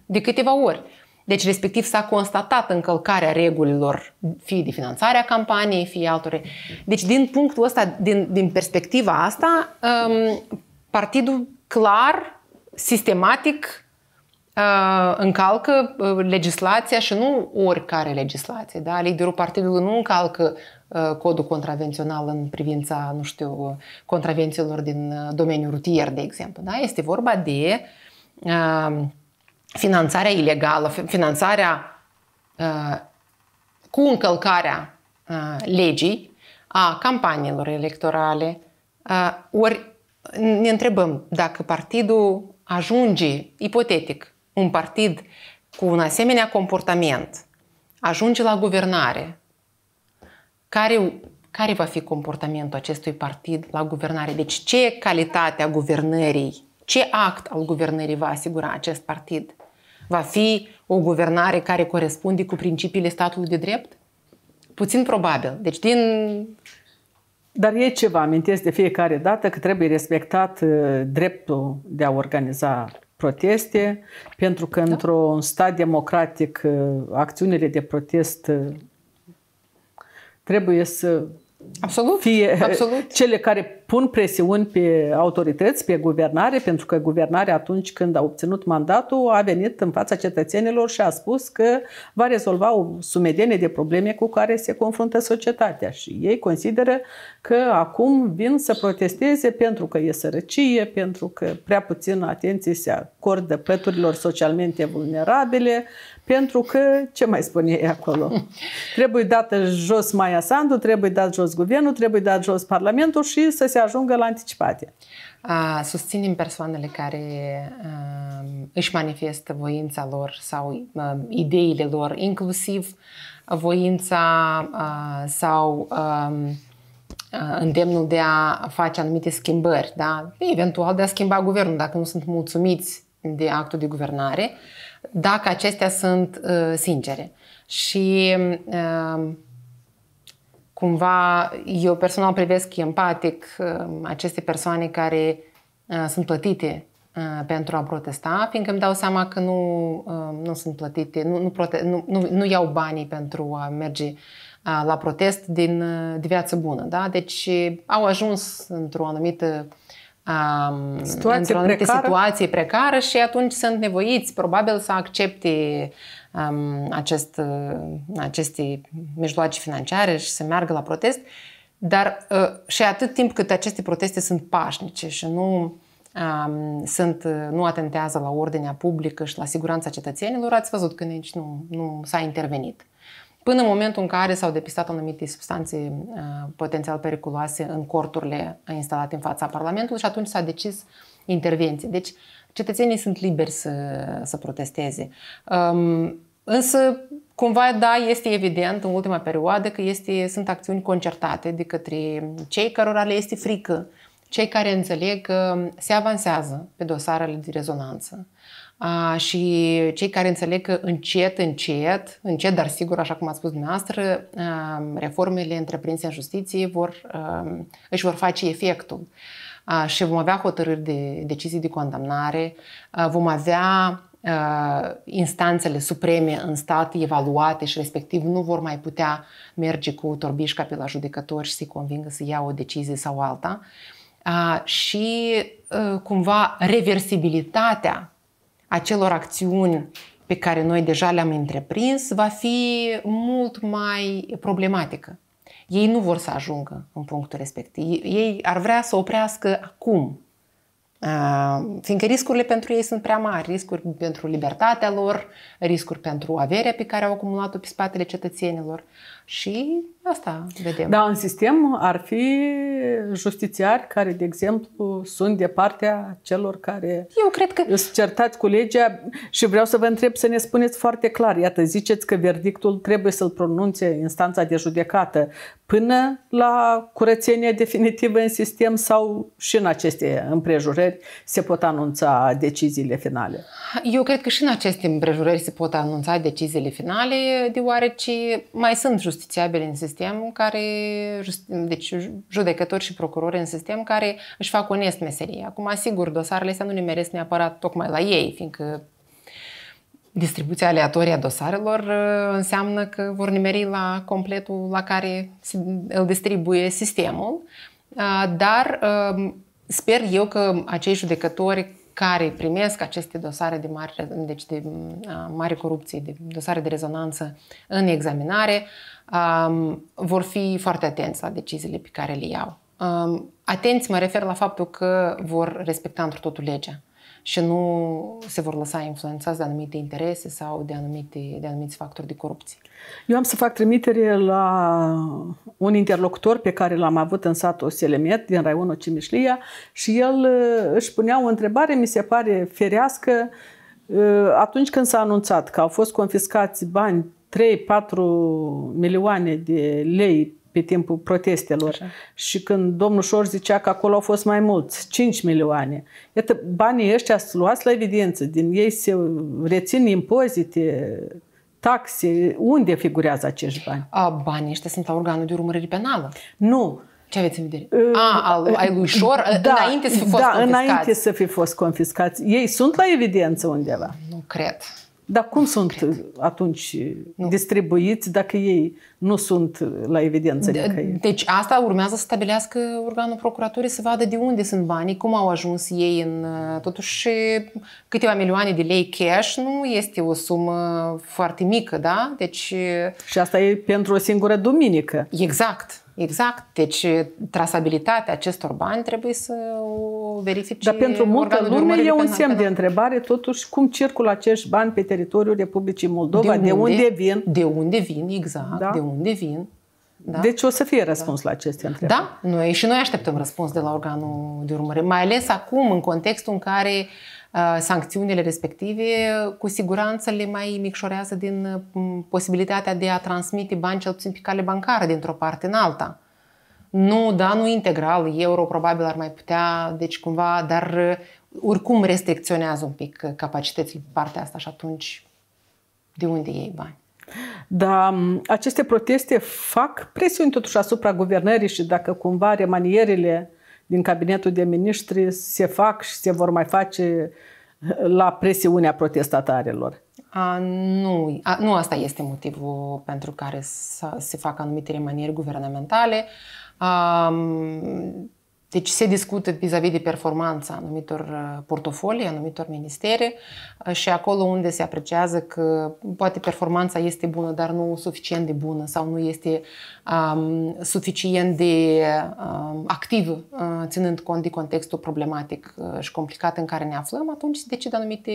De câteva ori. Deci, respectiv, s-a constatat încălcarea regulilor, fie de finanțare a campaniei, fie altore. Deci, din punctul ăsta, din, din perspectiva asta, um, partidul clar, sistematic, Uh, încalcă uh, legislația și nu oricare legislație. Da? Liderul partidului nu încalcă uh, codul contravențional în privința, nu știu, contravențiilor din domeniul rutier, de exemplu. Da? Este vorba de finanțarea ilegală, finanțarea cu încălcarea legii a campaniilor electorale. Ori ne întrebăm dacă partidul ajunge, ipotetic, un partid cu un asemenea comportament ajunge la guvernare, care, care va fi comportamentul acestui partid la guvernare? Deci ce calitate a guvernării, ce act al guvernării va asigura acest partid? Va fi o guvernare care corespunde cu principiile statului de drept? Puțin probabil. Deci din dar e ceva. amintesc de fiecare dată că trebuie respectat uh, dreptul de a organiza proteste, pentru că da? într-un stat democratic uh, acțiunile de protest uh, trebuie să Absolut, fie eh, absolut. cele care pun presiuni pe autorități, pe guvernare, pentru că guvernarea atunci când a obținut mandatul a venit în fața cetățenilor și a spus că va rezolva o sumedenie de probleme cu care se confruntă societatea și ei consideră că acum vin să protesteze pentru că e sărăcie, pentru că prea puțin atenție se acordă păturilor socialmente vulnerabile, pentru că, ce mai spune ei acolo? Trebuie dată jos Maia Sandu, trebuie dat jos guvernul, trebuie dat jos Parlamentul și să se ajungă la anticipate. A, susținem persoanele care a, um, își manifestă voința lor sau a, um, ideile lor, inclusiv voința a, sau um, a, îndemnul de a face anumite schimbări, da? eventual de a schimba guvernul dacă nu sunt mulțumiți de actul de guvernare dacă acestea sunt uh, sincere. Și uh, cumva eu personal privesc empatic uh, aceste persoane care uh, sunt plătite uh, pentru a protesta, fiindcă îmi dau seama că nu, uh, nu sunt plătite, nu, nu, prote- nu, nu, nu iau banii pentru a merge uh, la protest din, de uh, viață bună. Da? Deci au ajuns într-o anumită uh, um, într-o anumită precară. situație precară și atunci sunt nevoiți probabil să accepte um, acest, aceste mijloace financiare și să meargă la protest, dar uh, și atât timp cât aceste proteste sunt pașnice și nu um, sunt, nu atentează la ordinea publică și la siguranța cetățenilor, ați văzut că nici nu, nu s-a intervenit până în momentul în care s-au depistat anumite substanțe uh, potențial periculoase în corturile uh, instalate în fața Parlamentului și atunci s-a decis intervenție. Deci cetățenii sunt liberi să, să protesteze. Um, însă, cumva, da, este evident în ultima perioadă că este, sunt acțiuni concertate de către cei cărora le este frică, cei care înțeleg că se avansează pe dosarele de rezonanță și cei care înțeleg că încet, încet, încet, dar sigur, așa cum ați spus dumneavoastră, reformele întreprinse în justiție vor, își vor face efectul și vom avea hotărâri de decizii de condamnare, vom avea instanțele supreme în stat evaluate și respectiv nu vor mai putea merge cu torbișca pe la judecători și să-i convingă să ia o decizie sau alta. Și cumva reversibilitatea acelor acțiuni pe care noi deja le-am întreprins va fi mult mai problematică. Ei nu vor să ajungă în punctul respectiv. Ei ar vrea să oprească acum. Fiindcă riscurile pentru ei sunt prea mari, riscuri pentru libertatea lor, riscuri pentru averea pe care au acumulat-o pe spatele cetățenilor. Și asta vedem. Da, în sistem ar fi justițiari care, de exemplu, sunt de partea celor care Eu cred că... sunt certați cu legea și vreau să vă întreb să ne spuneți foarte clar. Iată, ziceți că verdictul trebuie să-l pronunțe instanța de judecată până la curățenie definitivă în sistem sau și în aceste împrejurări se pot anunța deciziile finale? Eu cred că și în aceste împrejurări se pot anunța deciziile finale, deoarece mai sunt justițiari justițiabili în sistem care, deci judecători și procurori în sistem care își fac onest meseria. Acum, asigur, dosarele astea nu ne meresc neapărat tocmai la ei, fiindcă distribuția aleatorie a dosarelor uh, înseamnă că vor nimeri la completul la care îl distribuie sistemul, uh, dar um, sper eu că acei judecători care primesc aceste dosare de mare, deci de uh, mare corupție, de dosare de rezonanță în examinare, um, vor fi foarte atenți la deciziile pe care le iau. Um, atenți mă refer la faptul că vor respecta într totul legea și nu se vor lăsa influențați de anumite interese sau de, anumite, de anumiți factori de corupție. Eu am să fac trimitere la un interlocutor pe care l-am avut în satul Selemet, din raionul Cimișlia, și el uh, își punea o întrebare, mi se pare ferească, uh, atunci când s-a anunțat că au fost confiscați bani 3-4 milioane de lei pe timpul protestelor. Așa. Și când domnul Șor zicea că acolo au fost mai mulți, 5 milioane. Iată, banii ăștia sunt luați la evidență, din ei se rețin impozite, taxe. Unde figurează acești bani? A, banii ăștia sunt la organul de urmărire penală. Nu, ce aveți în vedere? Uh, A, al, ai lui Șor, da, înainte să fi fost da, confiscați. înainte să fi fost confiscați. Ei sunt la evidență undeva. Nu cred. Dar cum nu sunt cred. atunci nu. distribuiți dacă ei nu sunt la evidență de, Deci asta urmează să stabilească organul procuraturii să vadă de unde sunt banii, cum au ajuns ei în... Uh, totuși, câteva milioane de lei cash nu este o sumă foarte mică, da? Deci... Și asta e pentru o singură duminică. Exact. Exact. Deci trasabilitatea acestor bani trebuie să o verifice Dar pentru multă lume e un semn de întrebare totuși cum circulă acești bani pe teritoriul Republicii Moldova, de unde, de unde vin. De unde vin, exact, da? de unde vin. Da? Deci o să fie da. răspuns da. la aceste da. întrebări. Da, noi și noi așteptăm răspuns de la organul de urmărire, mai ales acum în contextul în care uh, Uh, sancțiunile respective, cu siguranță le mai micșorează din mm, posibilitatea de a transmite bani cel puțin pe cale bancară dintr-o parte în alta. Nu, da, nu integral, euro probabil ar mai putea, deci cumva, dar uh, oricum restricționează un pic capacitățile pe partea asta și atunci de unde iei bani? da aceste proteste fac presiuni totuși asupra guvernării și dacă cumva remanierele din cabinetul de ministri se fac și se vor mai face uh, la presiunea protestatarilor. A, nu, a, nu asta este motivul pentru care să se fac anumite remanieri guvernamentale. A, deci se discută vis-a-vis de performanța anumitor uh, portofolii, anumitor ministere uh, și acolo unde se apreciază că mm, poate performanța este bună, dar nu suficient de bună sau nu este um, suficient de um, activă, uh, ținând cont de contextul problematic uh, și complicat în care ne aflăm, atunci se decid anumite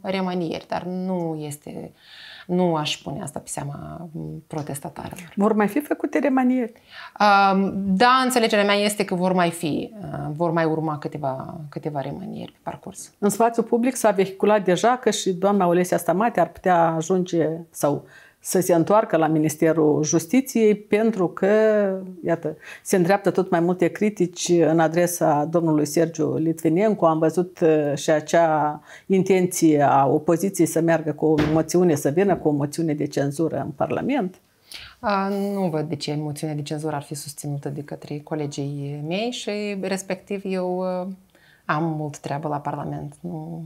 remanieri, dar nu este uh, nu aș pune asta pe seama mm, protestatarilor. Vor mai fi făcute remanieri? Um, da, înțelegerea mea este că vor mai fi, uh, vor mai urma câteva, câteva remanieri pe parcurs. În spațiu public s-a vehiculat deja că și doamna Olesia Stamate ar putea ajunge sau să se întoarcă la Ministerul Justiției pentru că, iată, se îndreaptă tot mai multe critici în adresa domnului Sergiu Litvinencu. Am văzut uh, și acea intenție a opoziției să meargă cu o moțiune, să vină cu o moțiune de cenzură în Parlament. A, nu văd de ce moțiunea de cenzură ar fi susținută de către colegii mei și, respectiv, eu uh, am mult treabă la Parlament. Nu...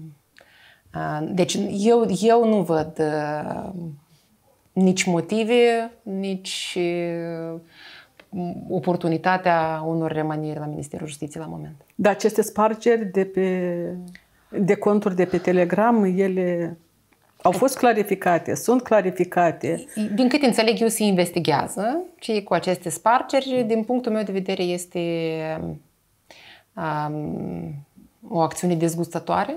Deci eu, eu nu văd uh, nici motive, nici uh, oportunitatea unor remanieri la Ministerul Justiției la moment. Da, aceste spargeri de, pe, de conturi de pe Telegram, ele au fost clarificate, sunt clarificate. Din câte înțeleg eu, se investigează ce cu aceste spargeri. Din punctul meu de vedere, este um, o acțiune dezgustătoare,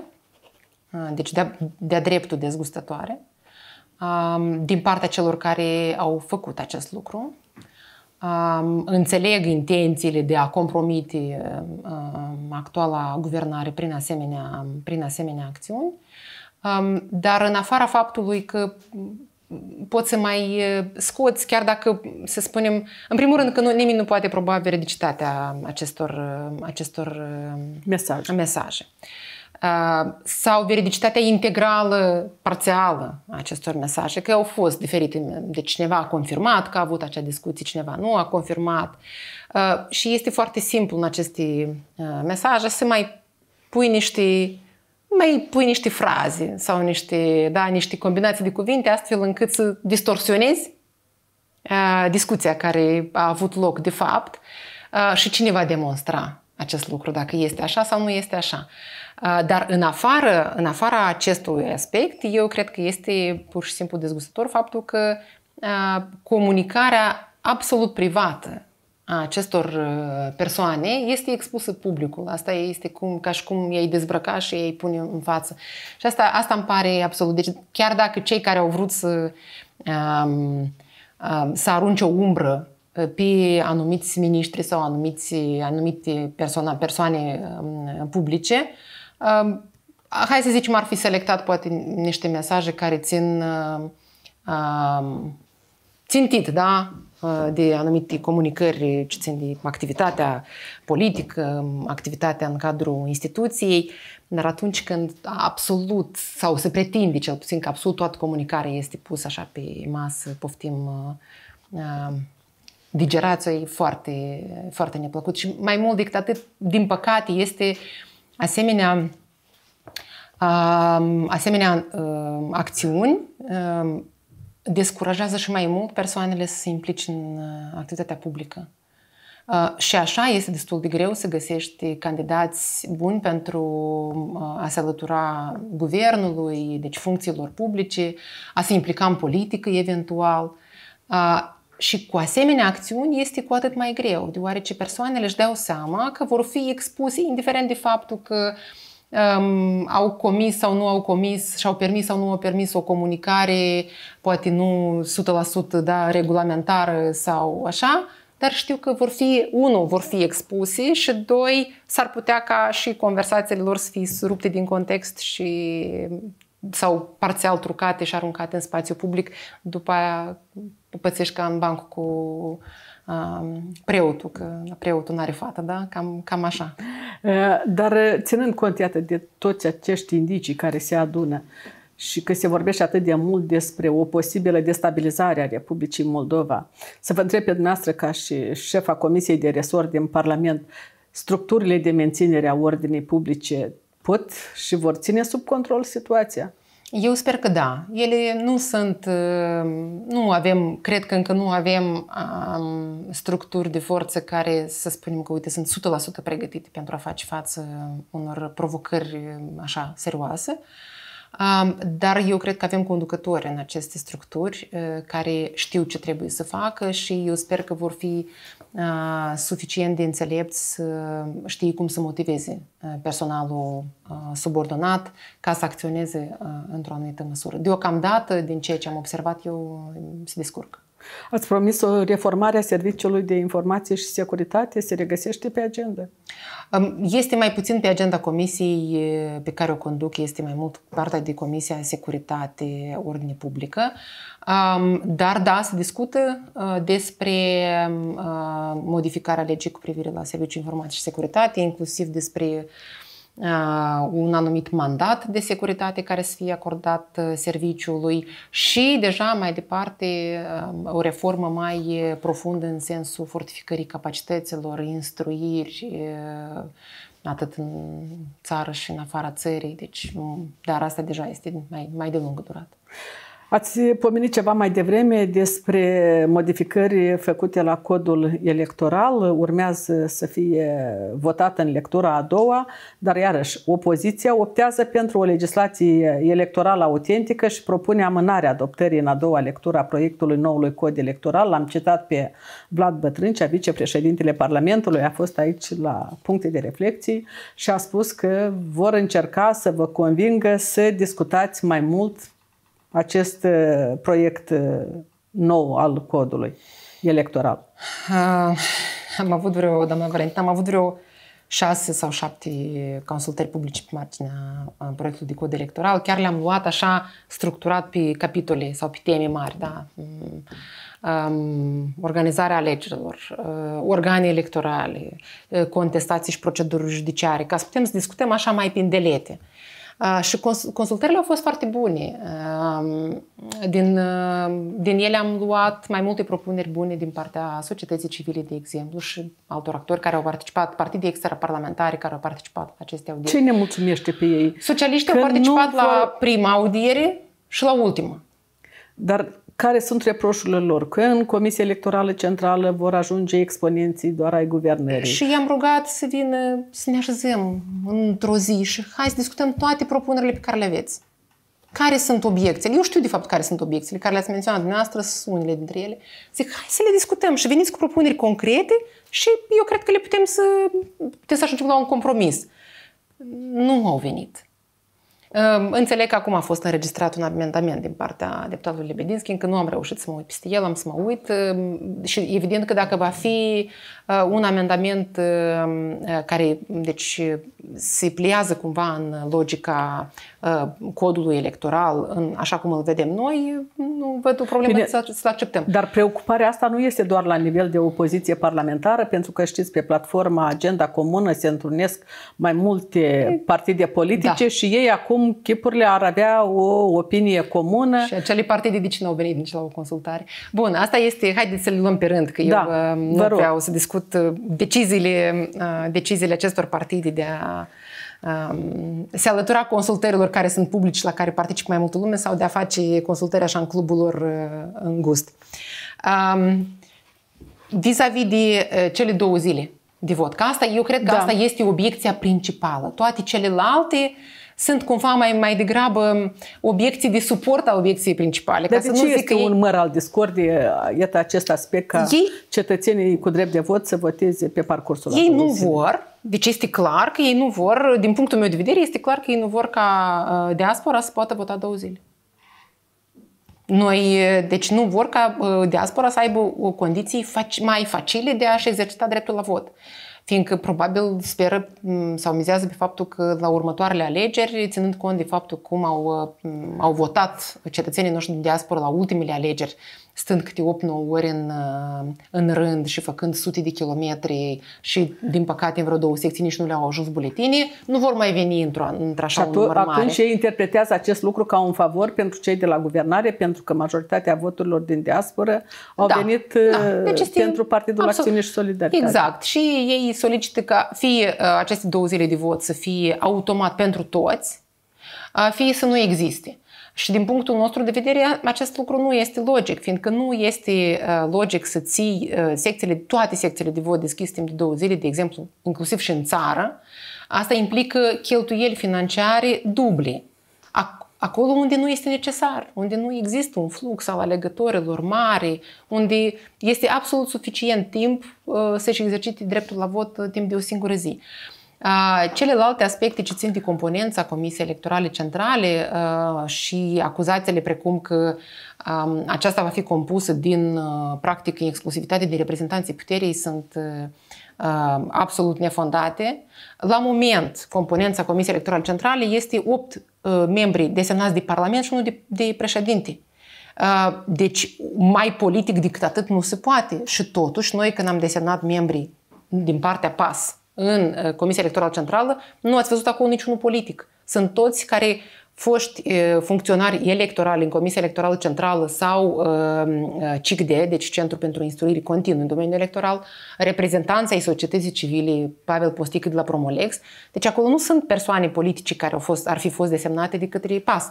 uh, deci de-a, de dreptul dezgustătoare din partea celor care au făcut acest lucru. Înțeleg intențiile de a compromite actuala guvernare prin asemenea, prin asemenea acțiuni, dar în afara faptului că poți să mai scoți, chiar dacă, să spunem, în primul rând că nu, nimeni nu poate proba veridicitatea acestor, acestor mesaje. mesaje. Uh, Uh, sau veridicitatea integrală, parțială a acestor mesaje, că au fost diferite, deci cineva a confirmat că a avut acea discuție, cineva nu a confirmat. Uh, și este foarte simplu în aceste uh, mesaje să mai pui niște mai pui niște fraze sau niște, da, niște combinații de cuvinte astfel încât să distorsionezi discuția care a avut loc de fapt și cine va demonstra acest lucru, dacă este așa sau nu este așa. Ah, dar în afară, în afara acestui aspect, eu cred că este pur și simplu dezgustător faptul că ah, comunicarea absolut privată a acestor ah, persoane este expusă publicul. Asta este cum, ca și cum ei dezbrăca și ei pune în față. Și asta, asta îmi pare absolut. Deci chiar dacă cei care au vrut să, să arunce o umbră pe anumiți miniștri sau anumiți, anumite persoane, persoane publice, uh, hai să zicem, ar fi selectat poate niște mesaje care țin țintit, da? de anumite comunicări ce țin de activitatea politică, activitatea în cadrul instituției, dar atunci când absolut, sau se pretinde cel puțin că absolut toată comunicarea este pusă așa pe masă, poftim digerația e foarte, foarte neplăcut și mai mult decât atât, din păcate, este uh, asemenea, asemenea acțiuni descurajează și mai mult persoanele să se implice în uh, activitatea publică. Uh, și așa este destul de greu să găsești candidați buni pentru uh, a se alătura guvernului, deci funcțiilor publice, a se implica în politică eventual. Și cu asemenea acțiuni este cu atât mai greu, deoarece persoanele își dau seama că vor fi expuse, indiferent de faptul că um, au comis sau nu au comis, și-au permis sau nu au permis o comunicare, poate nu 100% da, regulamentară sau așa, dar știu că vor fi, unu, vor fi expuse și doi, s-ar putea ca și conversațiile lor să fie rupte din context și sau parțial trucate și aruncate în spațiu public, după aia pățești ca în banc cu um, preotul, că preotul nu are fată, da? Cam, cam așa. Eh, dar eh, ținând cont, iată, de toți acești indicii care se adună și că se vorbește atât de mult despre o posibilă destabilizare a Republicii Moldova, să vă întreb pe dumneavoastră ca și șefa Comisiei de Resort din Parlament, structurile de menținere a ordinii publice pot și vor ține sub control situația? Eu sper că da. Ele nu sunt, uh, nu avem, cred că încă nu avem um, structuri de forță care să spunem că, uite, sunt 100% pregătite pentru a face față unor provocări uh, așa serioase. Um, dar eu cred că avem conducători în aceste structuri uh, care știu ce trebuie să facă și eu sper că vor fi suficient de înțelepți să știi cum să motiveze personalul subordonat ca să acționeze într-o anumită măsură. Deocamdată, din ceea ce am observat, eu se descurc. Ați promis o reformare a Serviciului de Informație și Securitate, se regăsește pe agenda? Este mai puțin pe agenda comisiei pe care o conduc, este mai mult partea de Comisia Securitate, Ordine Publică, dar da, se discută despre modificarea legii cu privire la Serviciul Informație și Securitate, inclusiv despre Uh, un anumit mandat de securitate care să fie acordat uh, serviciului și deja mai departe uh, o reformă mai profundă în sensul fortificării capacităților, instruiri, atât în țară și în afara țării. Deci, dar asta deja este mai, mai de lungă durată. Ați pomenit ceva mai devreme despre modificări făcute la codul electoral. Urmează să fie votată în lectura a doua, dar iarăși opoziția optează pentru o legislație electorală autentică și propune amânarea adoptării în a doua lectură a proiectului noului cod electoral. L-am citat pe Vlad Bătrâncea, vicepreședintele Parlamentului, a fost aici la puncte de reflexii și a spus că vor încerca să vă convingă să discutați mai mult acest uh, proiect uh, nou al codului electoral? Ah, am avut vreo, doamna Valentin, am avut vreo șase sau șapte consultări publice pe marginea proiectului de cod electoral. Chiar le-am luat așa structurat pe capitole sau pe teme mari, da? Um, organizarea alegerilor, uh, organe electorale, uh, contestații și proceduri judiciare, ca să putem să discutăm așa mai pindelete. Uh, și consultările au fost foarte bune. Din, din ele am luat mai multe propuneri bune din partea societății civile, de exemplu, și altor actori care au participat, partide extraparlamentare care au participat la aceste audieri. Ce ne mulțumește pe ei? Socialiștii Că au participat la prima audiere și la ultima. Dar care sunt reproșurile lor, că în Comisia Electorală Centrală vor ajunge exponenții doar ai guvernării. Și i-am rugat să vină, să ne așezăm într-o zi și hai să discutăm toate propunerile pe care le aveți. Care sunt obiecțiile? Eu știu de fapt care sunt obiecțiile, care le-ați menționat dumneavoastră, unele dintre ele. Zic, hai să le discutăm și veniți cu propuneri concrete și eu cred că le putem să, putem să ajungem la un compromis. Nu au venit. Înțeleg că acum a fost înregistrat un amendament din partea deputatului Lebedinski, încă nu am reușit să mă uit peste el, am să mă uit și evident că dacă va fi un amendament care deci, se pliază cumva în logica Uh, codului electoral, în, așa cum îl vedem noi, nu văd o problemă Bine, să, să acceptăm. Dar preocuparea asta nu este doar la nivel de opoziție parlamentară, pentru că știți, pe platforma Agenda Comună se întrunesc mai multe partide politice da. și ei acum chipurile ar avea o opinie comună. Și acele partide de ce nu au venit nici la o consultare? Bun, asta este, haideți să le luăm pe rând, că da, eu uh, nu vreau să discut uh, deciziile, deciziile acestor partide de a se alătura consultărilor care sunt publici, la care participă mai multă lume, sau de a face consultări așa în clubul lor uh, îngust. Vis-a-vis de uh, cele două zile de vot, că asta, eu cred că da. asta este obiecția principală. Toate celelalte sunt cumva mai, mai degrabă um, obiecții de suport a obiecției principale. Dar ca de să ce nu este că un măr al discordiei, iată acest aspect ca ei... cetățenii cu drept de vot să voteze pe parcursul Ei nu zile. vor, deci este clar că ei nu vor, din punctul meu de vedere, este clar că ei nu vor ca ă, diaspora să poată vota două zile. Noi, ă, deci nu vor ca ă, diaspora să aibă o condiții mai facile de a-și exercita dreptul la vot. Fiindcă probabil speră sau mizează pe faptul că la următoarele alegeri, ținând cont de faptul cum au, au votat cetățenii noștri din diaspora la ultimele alegeri, stând câte 8-9 ori în, uh, în rând și făcând sute de kilometri și, din păcate, în vreo două secții nici nu le-au ajuns buletinii, nu vor mai veni într-o, într-așa un număr mare. Atunci ei interpretează acest lucru ca un favor pentru cei de la guvernare, pentru că majoritatea voturilor din diaspora au da, venit da. Uh, deci pentru Partidul absolut. Acțiune și Solidaritate. Exact. Și ei solicită ca fie uh, aceste două zile de vot să fie automat pentru toți, fie să nu existe. Și din punctul nostru de vedere, acest lucru nu este logic, fiindcă nu este uh, logic să ții uh, secțiile, toate secțiile de vot deschise timp de două zile, de exemplu, inclusiv și în țară. Asta implică cheltuieli financiare duble. Acolo unde nu este necesar, unde nu există un flux al alegătorilor mari, unde este absolut suficient timp uh, să-și exercite dreptul la vot timp de o singură zi. Celelalte aspecte ce țin de componența Comisiei Electorale Centrale și acuzațiile precum că aceasta va fi compusă din, practic, în exclusivitate de reprezentanții puterii sunt absolut nefondate. La moment, componența Comisiei Electorale Centrale este 8 membri desemnați de Parlament și nu de, de președinte. Deci, mai politic decât atât nu se poate. Și totuși, noi când am desemnat membrii din partea PAS, în uh, Comisia Electorală Centrală, nu ați văzut acolo niciunul politic. Sunt toți care foști uh, funcționari electorali în Comisia Electorală Centrală sau uh, CICDE, deci Centru pentru Instruire Continuă în domeniul electoral, reprezentanța ai societății civile, Pavel Postic de la Promolex. Deci acolo nu sunt persoane politice care au fost, ar fi fost desemnate de către PAS.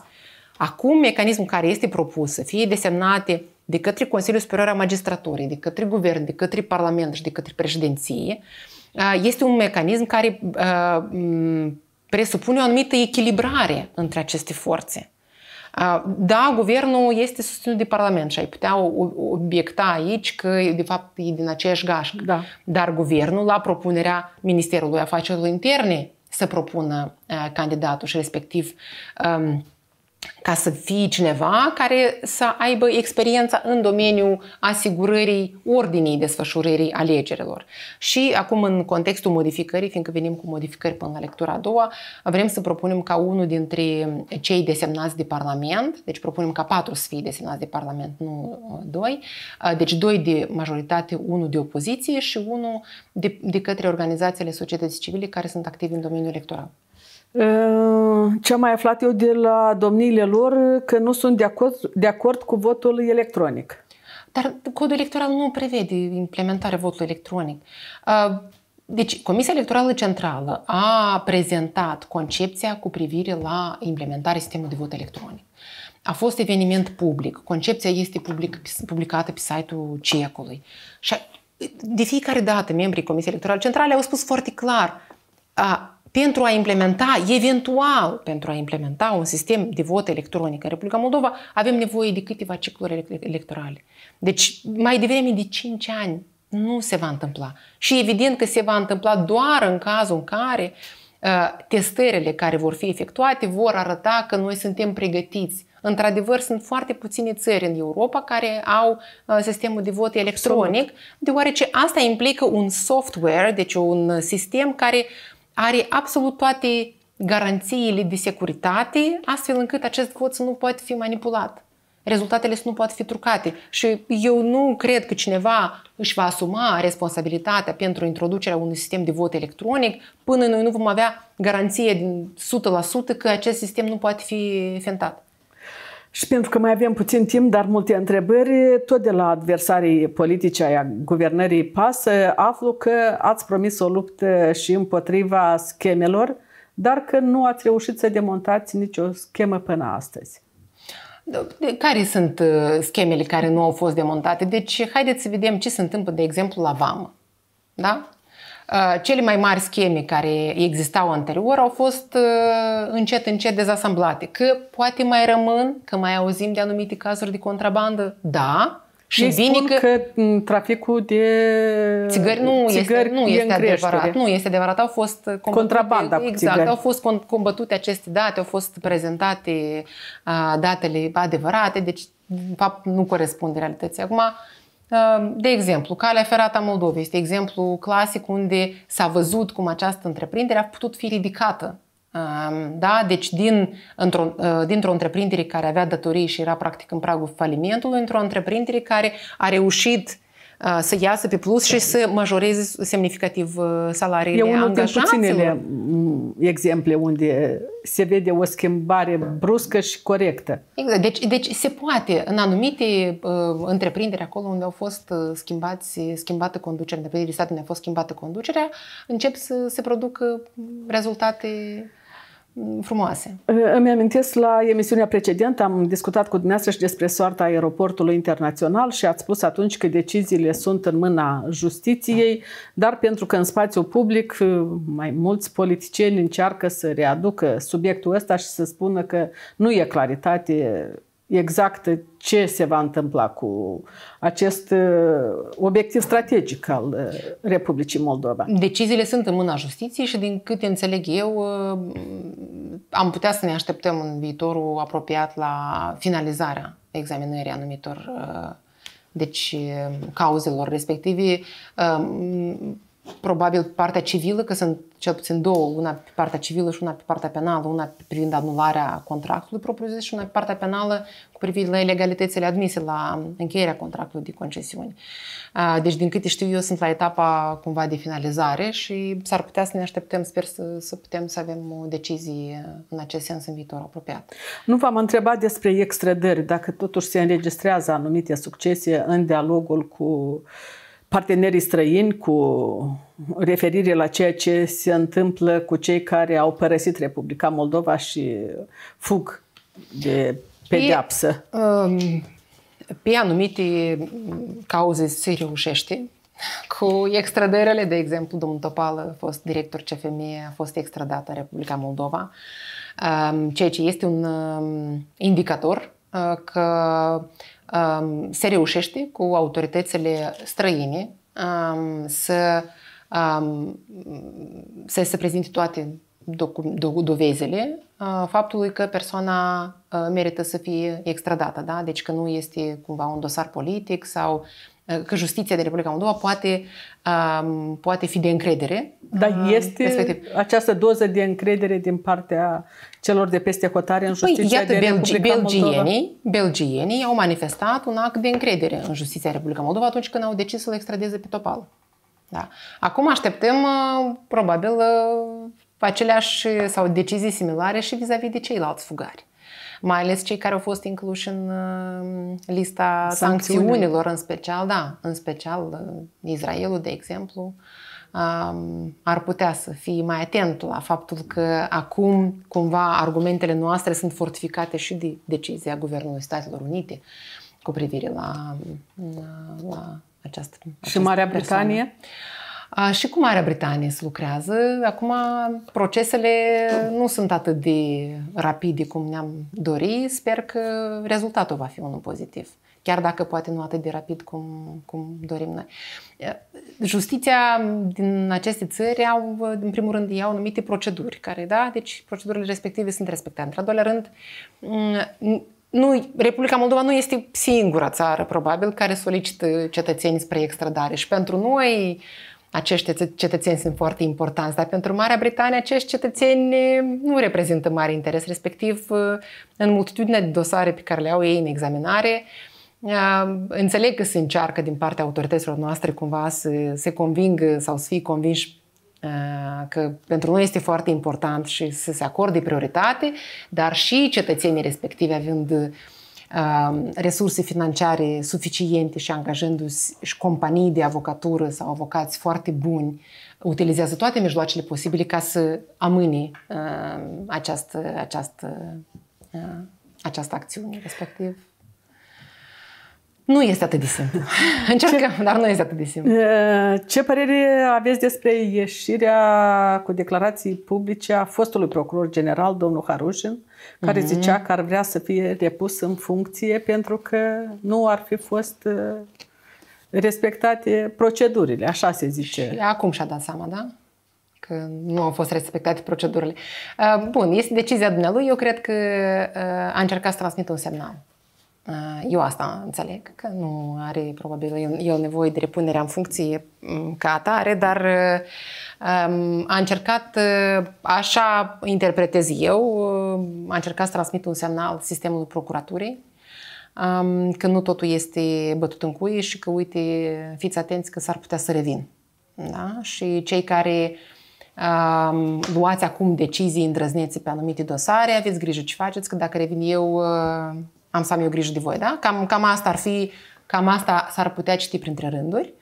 Acum, mecanismul care este propus să fie desemnate de către Consiliul Superior a Magistraturii, de către Guvern, de către Parlament și de către președinție, uh, Uh, este un mecanism care uh, presupune o anumită echilibrare între aceste forțe. Uh, da, guvernul este susținut de Parlament și ai putea obiecta aici că, de fapt, e din aceeași gașcă. Da. Dar guvernul, la propunerea Ministerului Afacerilor Interne, să propună candidatul și respectiv um, ca să fii cineva care să aibă experiența în domeniul asigurării ordinii desfășurării alegerilor. Și acum, în contextul modificării, fiindcă venim cu modificări până la lectura a doua, vrem să propunem ca unul dintre cei desemnați de Parlament, deci propunem ca patru să fie desemnați de Parlament, nu uh, doi, uh, deci doi de majoritate, unul de opoziție și unul de, de către organizațiile societății civile care sunt active în domeniul electoral. Ehm, ce am mai aflat eu de la domniile lor, că nu sunt de acord, de acord cu votul electronic. Dar codul electoral nu prevede implementarea votului electronic. Ehm, deci, Comisia Electorală Centrală a prezentat concepția cu privire la implementarea sistemului de vot electronic. A fost eveniment public, concepția este public, publicată pe site-ul CECului. Și de fiecare dată membrii Comisiei Electorale Centrale au spus foarte clar, pentru a implementa, eventual, pentru a implementa un sistem de vot electronic în Republica Moldova, avem nevoie de câteva cicluri electorale. Deci, mai devreme de 5 ani nu se va întâmpla. Și evident că se va întâmpla doar în cazul în care uh, testările care vor fi efectuate vor arăta că noi suntem pregătiți. Într-adevăr, sunt foarte puține țări în Europa care au uh, sistemul de vot electronic, Absolut. deoarece asta implică un software, deci un sistem care uh, are absolut toate garanțiile de securitate, astfel încât acest vot să nu poate fi manipulat. Rezultatele să nu poate fi trucate. Și eu nu cred că cineva își va asuma responsabilitatea pentru introducerea unui sistem de vot electronic până noi nu vom avea garanție din 100% că acest sistem nu poate fi fentat. Și pentru că mai avem puțin timp, dar multe întrebări, tot de la adversarii politici ai guvernării PAS, aflu că ați promis o luptă și împotriva schemelor, dar că nu ați reușit să demontați nicio schemă până astăzi. Da, care sunt uh, schemele care nu au fost demontate? Deci, haideți să vedem ce se întâmplă, de exemplu, la VAM. Da? Uh, cele mai mari scheme care existau anterior au fost uh, încet, încet dezasamblate. Că poate mai rămân, că mai auzim de anumite cazuri de contrabandă, da, și Ei bine că, că traficul de țigări nu țigări este, nu este adevărat. Nu este adevărat. Au fost uh, combătute, contrabanda exact, au fost combătute aceste date, au fost prezentate datele adevărate, deci fapt nu corespunde realității. Acum, Ehm, de exemplu, calea ferată a Moldovei este exemplu clasic unde s-a văzut cum această întreprindere a putut fi ridicată. Ehm, da? Deci din, într-o, eh, dintr-o întreprindere care avea datorii și era practic în pragul falimentului, într-o întreprindere care a reușit să iasă pe plus și să majoreze semnificativ salariile E unul din puținele exemple unde se vede o schimbare bruscă și corectă. Exact. Deci, deci se poate în anumite uh, întreprinderi, acolo unde au fost schimbați, schimbată conducerea, de state unde a fost schimbată conducerea, încep să se producă rezultate Mm, frumoase. Îmi amintesc la emisiunea precedentă, am discutat cu dumneavoastră și despre soarta aeroportului internațional și ați spus atunci că deciziile sunt în mâna justiției, dar pentru că în spațiu public uh, mai mulți politicieni încearcă să readucă subiectul ăsta și să spună că nu e claritate exact ce se va întâmpla cu acest uh, obiectiv strategic al uh, Republicii Moldova. Deciziile sunt în mâna justiției și din câte înțeleg eu, uh, am putea să ne așteptăm în viitorul apropiat la finalizarea examinării anumitor deci cauzelor respective probabil partea civilă, că sunt cel puțin două, una pe partea civilă și una pe partea penală, una privind anularea contractului propriu-zis și una pe partea penală cu privire la ilegalitățile admise la um, încheierea contractului de concesiune. Deci, din câte știu eu, sunt la etapa cumva de finalizare și s-ar putea să ne așteptăm, sper să, să putem să avem o decizie în acest sens în viitor apropiat. Nu v-am întrebat despre extrădări, dacă totuși se înregistrează anumite succese în dialogul cu uh, partenerii străini cu referire la ceea ce se întâmplă cu cei care au părăsit Republica Moldova și fug de pedeapsă? Pe, um, pe anumite cauze se reușește. Cu extradările, de exemplu, domnul a fost director CFM, a fost extradată Republica Moldova, um, ceea ce este un um, indicator uh, că Um, se reușește cu autoritățile străine um, um, să, să se prezinte toate dovezele uh, faptului că persoana uh, merită să fie extradată, da? deci că nu este cumva un dosar politic sau că justiția de Republica Moldova poate, um, poate fi de încredere. Dar uh, este respectiv. această doză de încredere din partea celor de peste hotare în păi, justiția păi, iată, de Belgi- Republica belgienii, Moldova? belgienii au manifestat un act de încredere în justiția Republica Moldova atunci când au decis să-l extradeze pe Topal. Da. Acum așteptăm uh, probabil uh, aceleași sau decizii similare și vis-a-vis de ceilalți fugari mai ales cei care au fost incluși în uh, lista Sancțiune. sancțiunilor în special, da, în special uh, Israelul, de exemplu, um, ar putea să fie mai atent la faptul că acum, cumva, argumentele noastre sunt fortificate și de decizia Guvernului Statelor Unite cu privire la, um, la această. Și această Marea persoană. Britanie? Persoană. Și cu Marea Britanie se lucrează. Acum procesele nu sunt atât de rapide cum ne-am dorit. Sper că rezultatul va fi unul pozitiv chiar dacă poate nu atât de rapid cum, cum dorim noi. Justiția din aceste țări au, în primul rând, iau anumite proceduri, care, da, deci procedurile respective sunt respectate. Într-al doilea rând, mm, nu, Republica Moldova nu este singura țară, probabil, care solicită cetățeni spre extradare și pentru noi uh, acești cetățeni sunt foarte importanți, dar pentru Marea Britanie acești cetățeni eh, nu reprezintă mare interes, respectiv eh, în multitudinea de dosare pe care le au ei în examinare, eh, înțeleg că se încearcă din partea autorităților noastre cumva să se convingă sau să fie convinși că pentru noi este foarte important și să se acorde prioritate, dar și cetățenii respectivi având uh, Um, resurse financiare suficiente și angajându-și companii de avocatură sau avocați foarte buni, utilizează toate mijloacele posibile ca să amâne um, această, această, uh, această acțiune respectiv. Nu este atât de simplu. Încercăm, dar nu este atât de simplu. Uh, ce părere aveți despre ieșirea cu declarații publice a fostului procuror general, domnul Harușin, care mm-hmm. zicea că ar vrea să fie repus în funcție pentru că nu ar fi fost uh, respectate procedurile, așa se zice. Și acum și-a dat seama, da? că nu au fost respectate procedurile. Uh, bun, este decizia dumnealui. Eu cred că uh, a încercat să transmită un semnal. Eh, eu asta înțeleg, că nu are probabil el, nevoie de repunerea în funcție mm, ca atare, dar ehm, a încercat, eh, așa interpretez eu, eh, a încercat să transmit un semnal sistemului procuraturii ehm, că nu totul este bătut în cuie și că, uite, fiți atenți că s-ar putea să revin. Da? Și cei care ehm, luați acum decizii îndrăznețe pe anumite dosare, aveți grijă ce faceți, că dacă revin eu, am să am eu grijă de voi, da? Cam, cam asta ar fi, cam asta s-ar putea citi printre rânduri.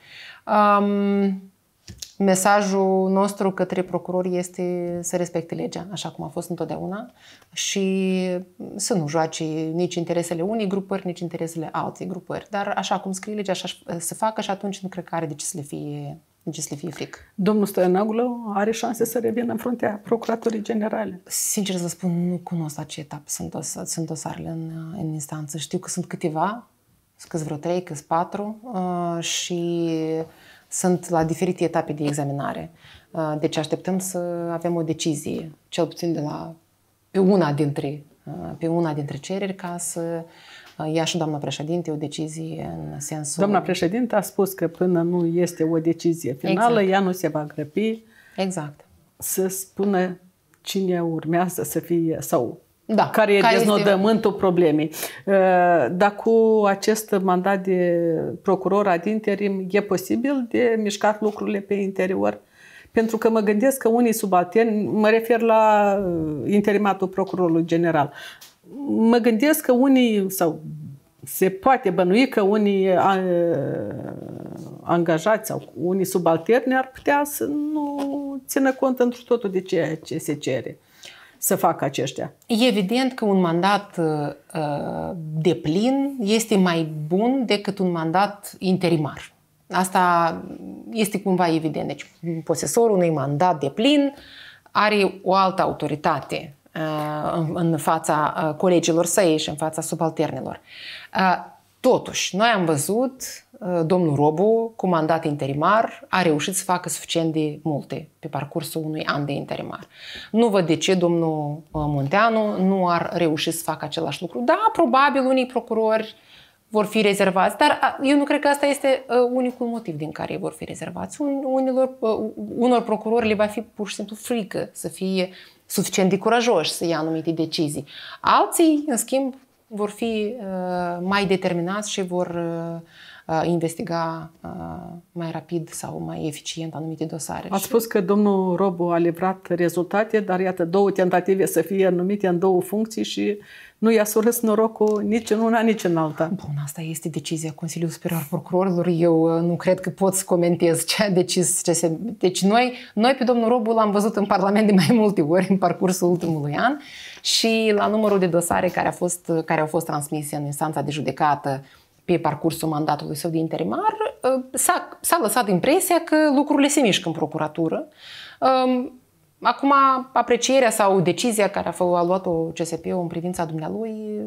Um, mesajul nostru către procurori este să respecte legea, așa cum a fost întotdeauna, și să nu joace nici interesele unei grupări, nici interesele alții grupări. Dar așa cum scrie legea, așa se facă și atunci nu cred că are de ce să le fie ce să le fie frică. Domnul Stăianagulă are șanse să revină în fruntea Procuratorii Generale. Sincer să spun, nu cunosc la ce sunt, dos- sunt dosarele în, în instanță. Știu că sunt câteva, sunt vreo trei, câți patru uh, și sunt la diferite etape de examinare. Uh, deci așteptăm să avem o decizie, cel puțin de la pe una dintre, uh, pe una dintre cereri, ca să Uh, ia și doamna președinte o decizie în sensul... Doamna președinte a spus că până nu este o decizie finală, exact. ea nu se va grăbi exact. să spună cine urmează să fie sau da, care e care deznodământul este... problemei. Uh, dar cu acest mandat de procuror ad interim e posibil de mișcat lucrurile pe interior? Pentru că mă gândesc că unii subalterni, mă refer la uh, interimatul procurorului general, mă gândesc că unii, sau se poate bănui că unii a, uh, angajați sau unii subalterni ar putea să nu țină cont într totul de ceea ce se cere să facă aceștia. Evident că un mandat uh, uh, de plin este mai bun decât un mandat interimar. Asta este cumva evident. Deci, posesorul unui mandat de plin are o altă autoritate Uh, în fața uh, colegilor săi și în fața subalternilor. Uh, totuși, noi am văzut domnul Robu, cu mandat interimar, a reușit să facă suficient de multe pe parcursul unui an de interimar. Nu văd de ce domnul Munteanu nu ar reuși să facă același lucru. Da, probabil unii procurori vor fi rezervați, dar eu nu cred că asta este unicul motiv din care ei vor fi rezervați. Unilor, unor procurori le va fi pur și simplu frică să fie suficient de curajoși să ia anumite decizii. Alții, în schimb, vor fi uh, mai determinați și vor uh, Uh, investiga uh, mai rapid sau mai eficient anumite dosare. Ați spus că domnul Robu a livrat rezultate, dar iată, două tentative să fie anumite în două funcții și nu i-a surâs norocul nici în una, nici în alta. Bun, asta este decizia Consiliului Superior Procurorilor. Eu uh, nu cred că pot să comentez ce a decis. Ce se... Deci noi, noi pe domnul Robu l-am văzut în Parlament de mai multe ori în parcursul ultimului an și la numărul de dosare care, a fost, care au fost transmise în instanța de judecată pe parcursul mandatului său de interimar, uh, s-a, s-a lăsat impresia că lucrurile se mișcă în procuratură. Um, acum, aprecierea sau decizia care a luat-o CSP-ul în privința dumnealui,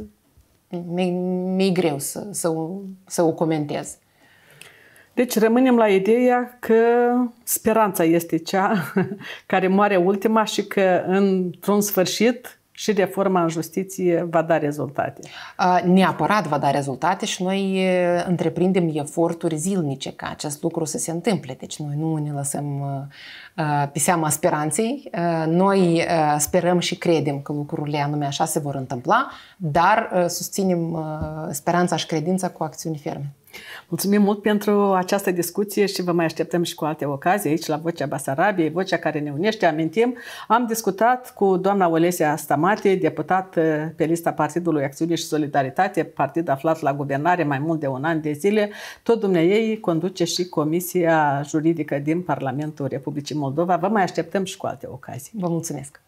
mi-e, greu să, să, să o comentez. Deci rămânem la ideea că speranța este cea care moare ultima și că într-un sfârșit și reforma în justiție va da rezultate. Neapărat va da rezultate și noi întreprindem eforturi zilnice ca acest lucru să se întâmple. Deci noi nu ne lăsăm pe seama speranței. Noi sperăm și credem că lucrurile anume așa se vor întâmpla, dar susținem speranța și credința cu acțiuni ferme. Mulțumim mult pentru această discuție și vă mai așteptăm și cu alte ocazii aici la Vocea Basarabiei, Vocea care ne unește, amintim. Am discutat cu doamna Olesia Stamate, deputat eh, pe lista Partidului Acțiune și Solidaritate, partid aflat la guvernare mai mult de un an de zile. Tot ei conduce și Comisia Juridică din Parlamentul Republicii Moldova. Vă mai așteptăm și cu alte ocazii. Vă mulțumesc!